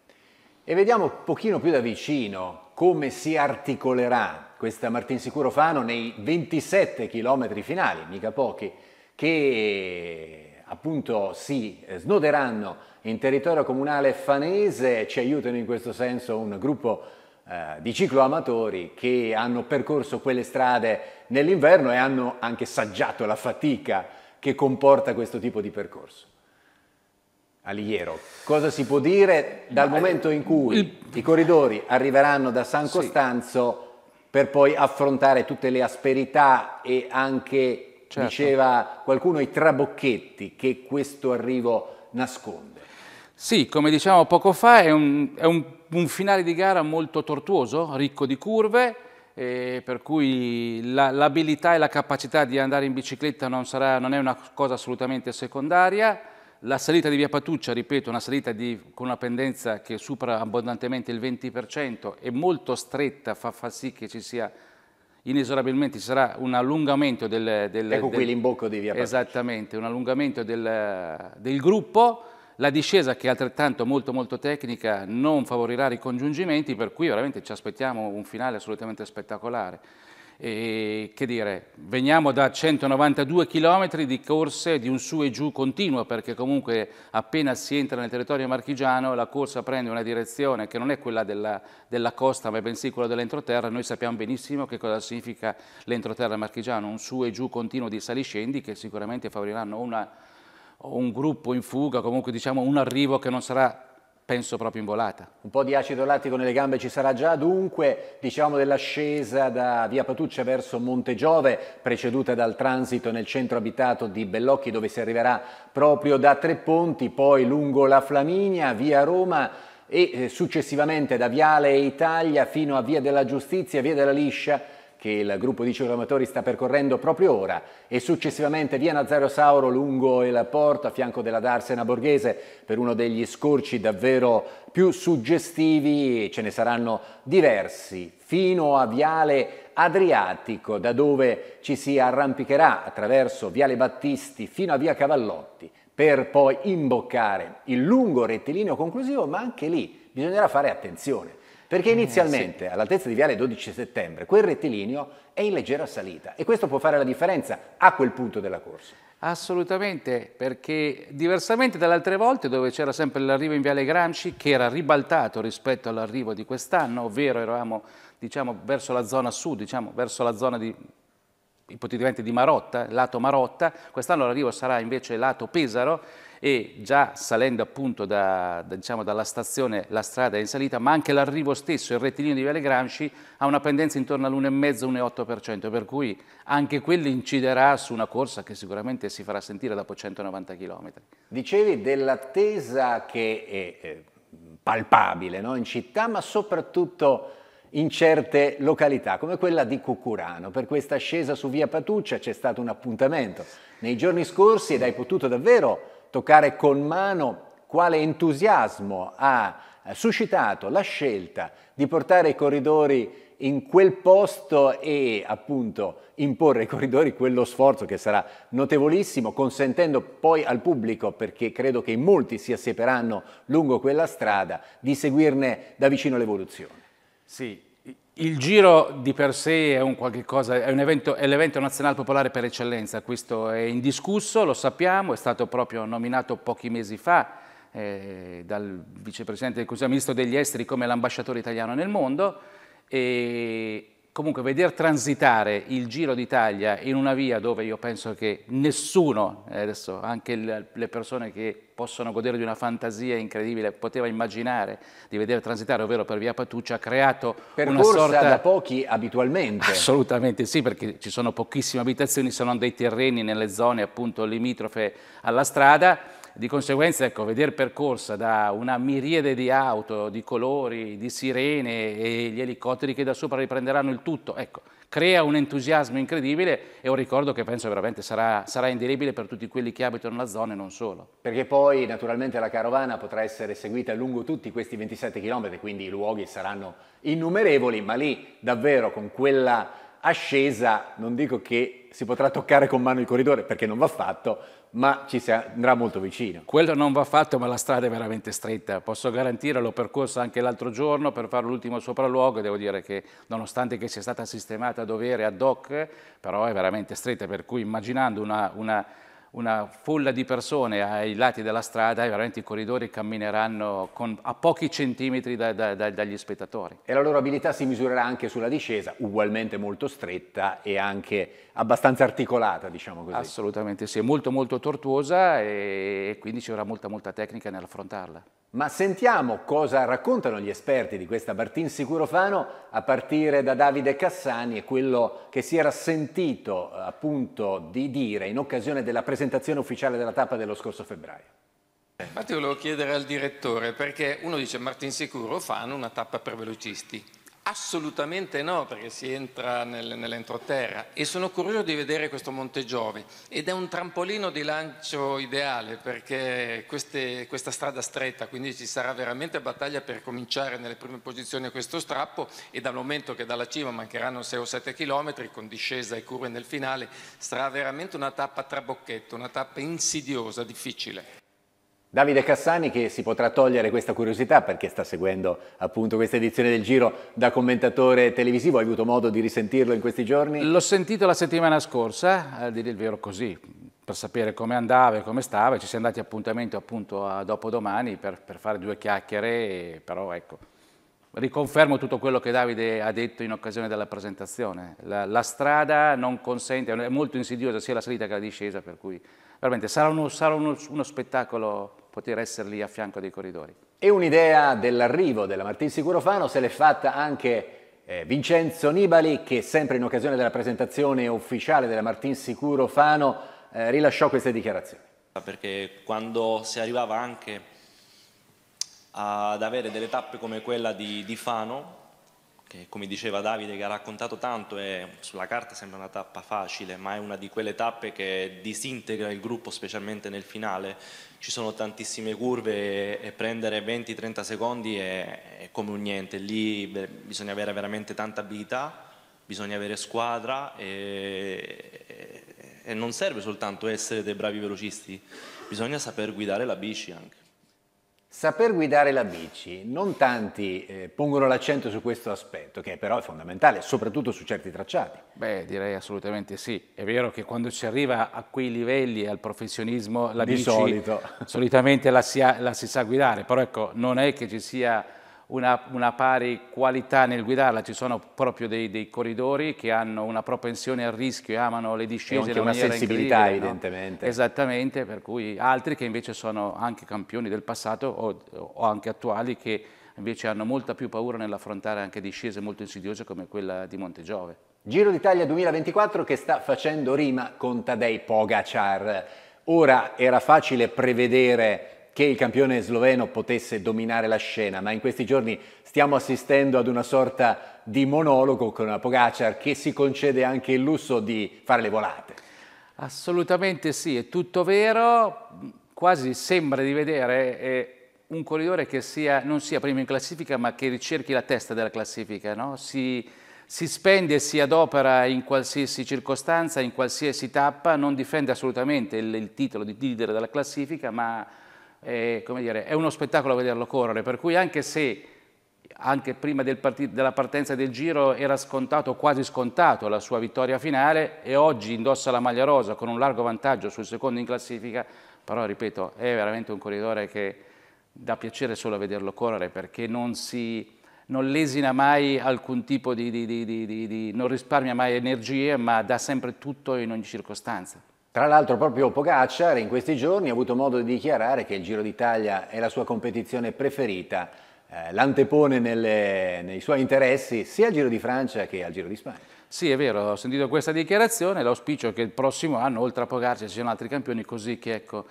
E vediamo un pochino più da vicino come si articolerà questa Martin Sicuro Fano nei 27 chilometri finali, mica pochi, che appunto si snoderanno in territorio comunale fanese, ci aiutano in questo senso un gruppo eh, di cicloamatori che hanno percorso quelle strade nell'inverno e hanno anche saggiato la fatica che comporta questo tipo di percorso. Alighiero, cosa si può dire dal Ma, eh, momento in cui il... i corridori arriveranno da San Costanzo sì. per poi affrontare tutte le asperità e anche, certo. diceva qualcuno, i trabocchetti che questo arrivo nasconde? Sì, come diciamo poco fa, è un, è un, un finale di gara molto tortuoso, ricco di curve, eh, per cui l'abilità e la capacità di andare in bicicletta non, sarà, non, è una cosa assolutamente secondaria. La salita di Via Patuccia, ripeto, una salita di, con una pendenza che supera abbondantemente il 20% e molto stretta, fa, fa sì che ci sia inesorabilmente ci sarà un allungamento del... del ecco del, qui l'imbocco di Via Patuccia. Esattamente, un allungamento del, del gruppo la discesa che è altrettanto molto molto tecnica non favorirà i congiungimenti per cui veramente ci aspettiamo un finale assolutamente spettacolare. E, che dire, veniamo da 192 km di corse di un su e giù continuo, perché comunque appena si entra nel territorio marchigiano la corsa prende una direzione che non è quella della, della costa, ma bensì quella dell'entroterra. Noi sappiamo benissimo che cosa significa l'entroterra marchigiano, un su e giù continuo di saliscendi che sicuramente favoriranno una o un gruppo in fuga, comunque diciamo un arrivo che non sarà penso proprio in volata. Un po' di acido lattico nelle gambe ci sarà già, dunque diciamo dell'ascesa da Via Patuccia verso Monte Giove, preceduta dal transito nel centro abitato di Bellocchi dove si arriverà proprio da Tre Ponti, poi lungo la Flaminia, via Roma e eh, successivamente da Viale Italia fino a Via della Giustizia, Via della Liscia che il gruppo di cirromatori sta percorrendo proprio ora e successivamente via Nazario Sauro lungo il porto a fianco della Darsena Borghese per uno degli scorci davvero più suggestivi, ce ne saranno diversi, fino a Viale Adriatico da dove ci si arrampicherà attraverso Viale Battisti fino a Via Cavallotti per poi imboccare il lungo rettilineo conclusivo ma anche lì bisognerà fare attenzione perché eh, inizialmente, eh, sì. all'altezza di Viale 12 settembre, quel rettilineo è in leggera salita e questo può fare la differenza a quel punto della corsa. Assolutamente, perché diversamente dalle altre volte dove c'era sempre l'arrivo in Viale Gramsci che era ribaltato rispetto all'arrivo di quest'anno, ovvero eravamo diciamo, verso la zona sud, diciamo, verso la zona di, ipoteticamente di Marotta, eh, lato Marotta, quest'anno l'arrivo sarà invece lato Pesaro e già salendo appunto da, da, diciamo, dalla stazione la strada è in salita, ma anche l'arrivo stesso, il rettilineo di Viale Gramsci, ha una pendenza intorno all'1,5-1,8%, per cui anche quello inciderà su una corsa che sicuramente si farà sentire dopo 190 km. Dicevi dell'attesa che è palpabile no? in città, ma soprattutto in certe località, come quella di Cucurano. Per questa ascesa su via Patuccia c'è stato un appuntamento nei giorni scorsi ed hai potuto davvero toccare con mano quale entusiasmo ha suscitato la scelta di portare i corridori in quel posto e appunto imporre ai corridori quello sforzo che sarà notevolissimo, consentendo poi al pubblico, perché credo che in molti si assieperanno lungo quella strada, di seguirne da vicino l'evoluzione. Sì, il Giro di per sé è un, cosa, è un evento, è l'evento nazionale popolare per eccellenza, questo è indiscusso, lo sappiamo, è stato proprio nominato pochi mesi fa eh, dal vicepresidente del Consiglio, ministro degli esteri, come l'ambasciatore italiano nel mondo e comunque veder transitare il Giro d'Italia in una via dove io penso che nessuno, eh, adesso anche le persone che possono godere di una fantasia incredibile, poteva immaginare di vedere transitare, ovvero per via Patuccia, ha creato Percorsa una sorta... da pochi abitualmente. Assolutamente sì, perché ci sono pochissime abitazioni, se non dei terreni nelle zone appunto limitrofe alla strada, di conseguenza, ecco, vedere percorsa da una miriade di auto, di colori, di sirene e gli elicotteri che da sopra riprenderanno il tutto, ecco, crea un entusiasmo incredibile e un ricordo che penso veramente sarà, sarà, indelebile per tutti quelli che abitano la zona e non solo. Perché poi naturalmente la carovana potrà essere seguita lungo tutti questi 27 km, quindi i luoghi saranno innumerevoli, ma lì davvero con quella ascesa non dico che si potrà toccare con mano il corridore perché non va fatto, ma ci andrà molto vicino. Quello non va fatto, ma la strada è veramente stretta. Posso garantire, l'ho percorsa anche l'altro giorno per fare l'ultimo sopralluogo devo dire che nonostante che sia stata sistemata a dovere ad hoc, però è veramente stretta, per cui immaginando una, una, una folla di persone ai lati della strada, veramente i corridori cammineranno con, a pochi centimetri da, da, da, dagli spettatori. E la loro abilità si misurerà anche sulla discesa, ugualmente molto stretta e anche abbastanza articolata, diciamo così. Assolutamente sì, è molto molto tortuosa e quindi ci vorrà molta molta tecnica nell'affrontarla. Ma sentiamo cosa raccontano gli esperti di questa Bartin Sicurofano a partire da Davide Cassani e quello che si era sentito eh, appunto di dire in occasione della presentazione ufficiale della tappa dello scorso febbraio. Eh, infatti volevo chiedere al direttore perché uno dice Martin Sicuro fa una tappa per velocisti Assolutamente no, perché si entra nel, nell'entroterra e sono curioso di vedere questo Monte Giove ed è un trampolino di lancio ideale perché queste, questa strada stretta, quindi ci sarà veramente battaglia per cominciare nelle prime posizioni a questo strappo e dal momento che dalla cima mancheranno 6 o 7 km con discesa e curve nel finale sarà veramente una tappa trabocchetto, una tappa insidiosa, difficile. Davide Cassani che si potrà togliere questa curiosità perché sta seguendo appunto questa edizione del Giro da commentatore televisivo, hai avuto modo di risentirlo in questi giorni? L'ho sentito la settimana scorsa, a dire il vero così, per sapere come andava e come stava, ci siamo andati appuntamento appunto a dopodomani per, per fare due chiacchiere, però ecco, riconfermo tutto quello che Davide ha detto in occasione della presentazione, la, la strada non consente, è molto insidiosa sia la salita che la discesa, per cui veramente sarà uno, sarà uno, uno spettacolo poter essere lì a fianco dei corridori. E un'idea dell'arrivo della Martin Sicurofano se l'è fatta anche eh, Vincenzo Nibali che sempre in occasione della presentazione ufficiale della Martin Sicurofano eh, rilasciò queste dichiarazioni. Perché quando si arrivava anche ad avere delle tappe come quella di, di Fano che come diceva Davide che ha raccontato tanto è sulla carta sembra una tappa facile, ma è una di quelle tappe che disintegra il gruppo specialmente nel finale. Ci sono tantissime curve e, e prendere 20-30 secondi è, è, come un niente, lì beh, bisogna avere veramente tanta abilità, bisogna avere squadra e, e, e non serve soltanto essere dei bravi velocisti, bisogna saper guidare la bici anche. Saper guidare la bici, non tanti eh, pongono l'accento su questo aspetto, che però è fondamentale, soprattutto su certi tracciati. Beh, direi assolutamente sì. È vero che quando si arriva a quei livelli, al professionismo, la Di bici solito. solitamente la si, ha, la si sa guidare, però ecco, non è che ci sia una, una, pari qualità nel guidarla, ci sono proprio dei, dei, corridori che hanno una propensione al rischio e amano le discese. E una sensibilità evidentemente. No? Esattamente, per cui altri che invece sono anche campioni del passato o, o anche attuali che invece hanno molta più paura nell'affrontare anche discese molto insidiose come quella di Montegiove. Giro d'Italia 2024 che sta facendo rima con Tadei Pogacar. Ora era facile prevedere che il campione sloveno potesse dominare la scena, ma in questi giorni stiamo assistendo ad una sorta di monologo con Pogacar che si concede anche il lusso di fare le volate. Assolutamente sì, è tutto vero, quasi sembra di vedere eh, un corridore che sia, non sia primo in classifica ma che ricerchi la testa della classifica, no? si, si spende e si adopera in qualsiasi circostanza, in qualsiasi tappa, non difende assolutamente il, il titolo di leader della classifica ma eh, dire, è uno spettacolo vederlo correre, per cui anche se anche prima del della partenza del Giro era scontato, quasi scontato, la sua vittoria finale e oggi indossa la maglia rosa con un largo vantaggio sul secondo in classifica, però ripeto, è veramente un corridore che dà piacere solo vederlo correre perché non, si, non lesina mai alcun tipo di, di, di, di non risparmia mai energie, ma dà sempre tutto in ogni circostanza. Tra l'altro proprio Pogacar in questi giorni ha avuto modo di dichiarare che il Giro d'Italia è la sua competizione preferita, eh, l'antepone nelle, nei suoi interessi sia al Giro di Francia che al Giro di Spagna. Sì, è vero, ho sentito questa dichiarazione, l'auspicio è che il prossimo anno, oltre a Pogacar, ci siano altri campioni, così che ecco,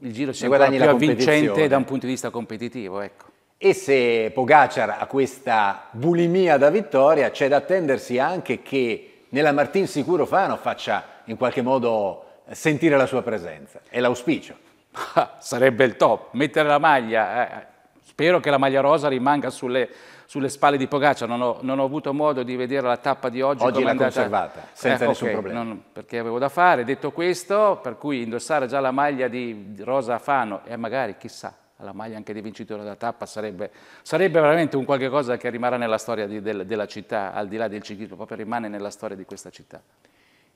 il Giro sia ancora più vincente da un punto di vista competitivo. Ecco. E se Pogacar ha questa bulimia da vittoria, c'è da attendersi anche che nella Martin Sicuro Fano faccia in qualche modo sentire la sua presenza. È l'auspicio. Ah, sarebbe il top, mettere la maglia. Eh. Spero che la maglia rosa rimanga sulle, sulle spalle di Pogaccia. Non ho, non ho, avuto modo di vedere la tappa di oggi. Oggi l'ha conservata, senza eh, nessun okay, problema. Non, perché avevo da fare. Detto questo, per cui indossare già la maglia di Rosa Fano e magari, chissà, la maglia anche di vincitore della tappa sarebbe, sarebbe veramente un qualche cosa che rimarrà nella storia di, del, della città, al di là del ciclismo, proprio rimane nella storia di questa città.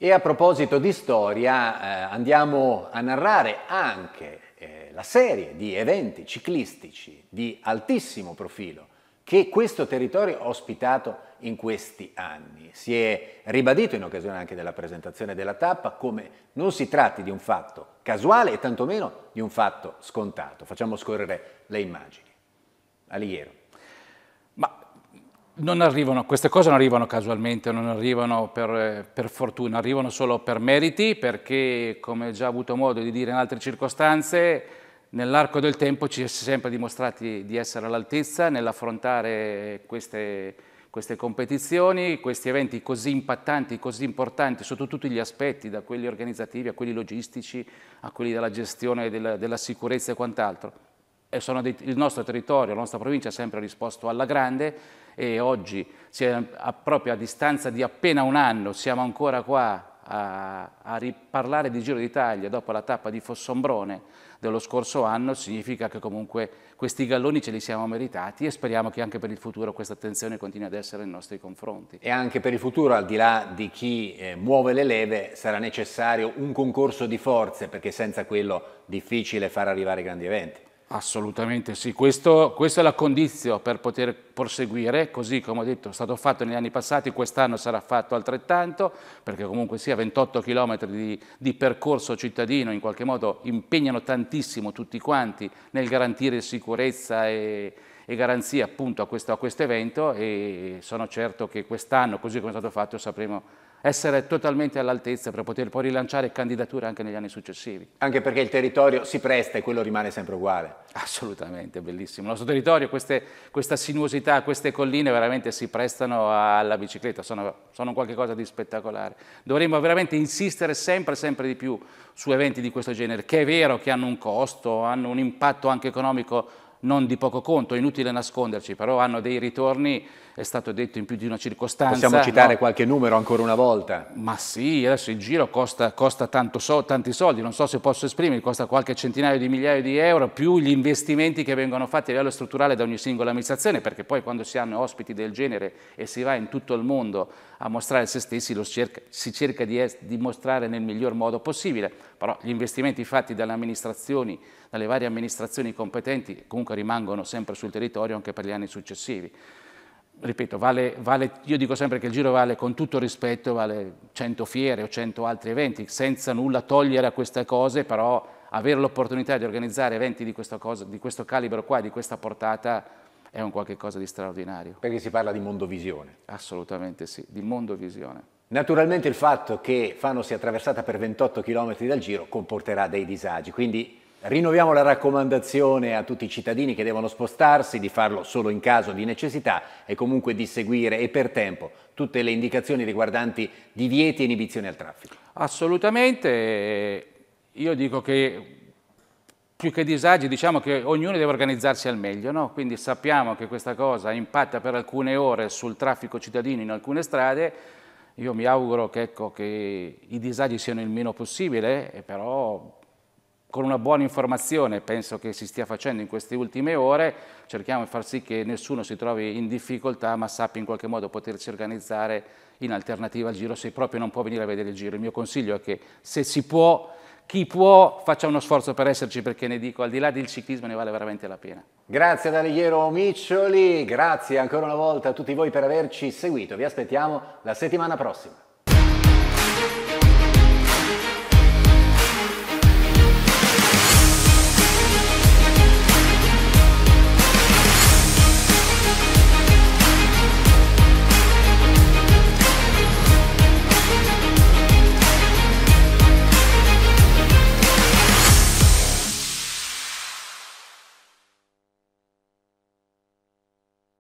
E a proposito di storia, eh, andiamo a narrare anche eh, la serie di eventi ciclistici di altissimo profilo che questo territorio ha ospitato in questi anni. Si è ribadito in occasione anche della presentazione della tappa come non si tratti di un fatto casuale e tantomeno di un fatto scontato. Facciamo scorrere le immagini. Alighiero arrivano, queste cose non arrivano casualmente, non arrivano per, per, fortuna, arrivano solo per meriti, perché come ho già avuto modo di dire in altre circostanze, nell'arco del tempo ci si è sempre dimostrati di essere all'altezza nell'affrontare queste, queste competizioni, questi eventi così impattanti, così importanti sotto tutti gli aspetti, da quelli organizzativi a quelli logistici, a quelli della gestione della, della sicurezza e quant'altro. il nostro territorio, la nostra provincia ha sempre risposto alla grande e oggi, a, proprio a distanza di appena un anno, siamo ancora qua a, a riparlare di Giro d'Italia dopo la tappa di Fossombrone dello scorso anno, significa che comunque questi galloni ce li siamo meritati e speriamo che anche per il futuro questa attenzione continui ad essere nei nostri confronti. E anche per il futuro, al di là di chi eh, muove le leve, sarà necessario un concorso di forze, perché senza quello difficile far arrivare grandi eventi. Assolutamente sì, Questo, questa è la condizione per poter proseguire, così come ho detto è stato fatto negli anni passati, quest'anno sarà fatto altrettanto, perché comunque sia 28 km di, di, percorso cittadino in qualche modo impegnano tantissimo tutti quanti nel garantire sicurezza e, e garanzia appunto a questo, a questo evento e sono certo che quest'anno, così come è stato fatto, sapremo essere totalmente all'altezza per poter poi rilanciare candidature anche negli anni successivi. Anche perché il territorio si presta e quello rimane sempre uguale. Assolutamente, bellissimo. Il nostro territorio, queste, questa sinuosità, queste colline veramente si prestano alla bicicletta, sono, sono qualcosa di spettacolare. Dovremmo veramente insistere sempre, sempre di più su eventi di questo genere, che è vero che hanno un costo, hanno un impatto anche economico non di poco conto, è inutile nasconderci, però hanno dei ritorni è stato detto in più di una circostanza. Possiamo citare no? qualche numero ancora una volta? Ma sì, adesso in giro costa, costa so, tanti soldi, non so se posso esprimere, costa qualche centinaio di migliaia di euro, più gli investimenti che vengono fatti a livello strutturale da ogni singola amministrazione, perché poi quando si hanno ospiti del genere e si va in tutto il mondo a mostrare se stessi, cerca, si cerca di, es, di mostrare nel miglior modo possibile, però gli investimenti fatti dalle amministrazioni, dalle varie amministrazioni competenti comunque rimangono sempre sul territorio anche per gli anni successivi ripeto, vale, vale, io dico sempre che il giro vale con tutto rispetto, vale 100 fiere o 100 altri eventi, senza nulla togliere a queste cose, però avere l'opportunità di organizzare eventi di questo, cosa, di questo calibro qua, di questa portata, è un qualche cosa di straordinario. Perché si parla di mondovisione. Assolutamente sì, di mondovisione. Naturalmente il fatto che Fano sia attraversata per 28 km dal giro comporterà dei disagi, quindi Rinnoviamo la raccomandazione a tutti i cittadini che devono spostarsi di farlo solo in caso di necessità e comunque di seguire e per tempo tutte le indicazioni riguardanti divieti e inibizioni al traffico. Assolutamente, io dico che più che disagi diciamo che ognuno deve organizzarsi al meglio, no? quindi sappiamo che questa cosa impatta per alcune ore sul traffico cittadino in alcune strade, io mi auguro che, ecco, che i disagi siano il meno possibile, però con una buona informazione, penso che si stia facendo in queste ultime ore, cerchiamo di far sì che nessuno si trovi in difficoltà ma sappia in qualche modo potersi organizzare in alternativa al giro se proprio non può venire a vedere il giro. Il mio consiglio è che se si può, chi può faccia uno sforzo per esserci perché ne dico, al di là del ciclismo ne vale veramente la pena. Grazie ad Miccioli, grazie ancora una volta a tutti voi per averci seguito, vi aspettiamo la settimana prossima.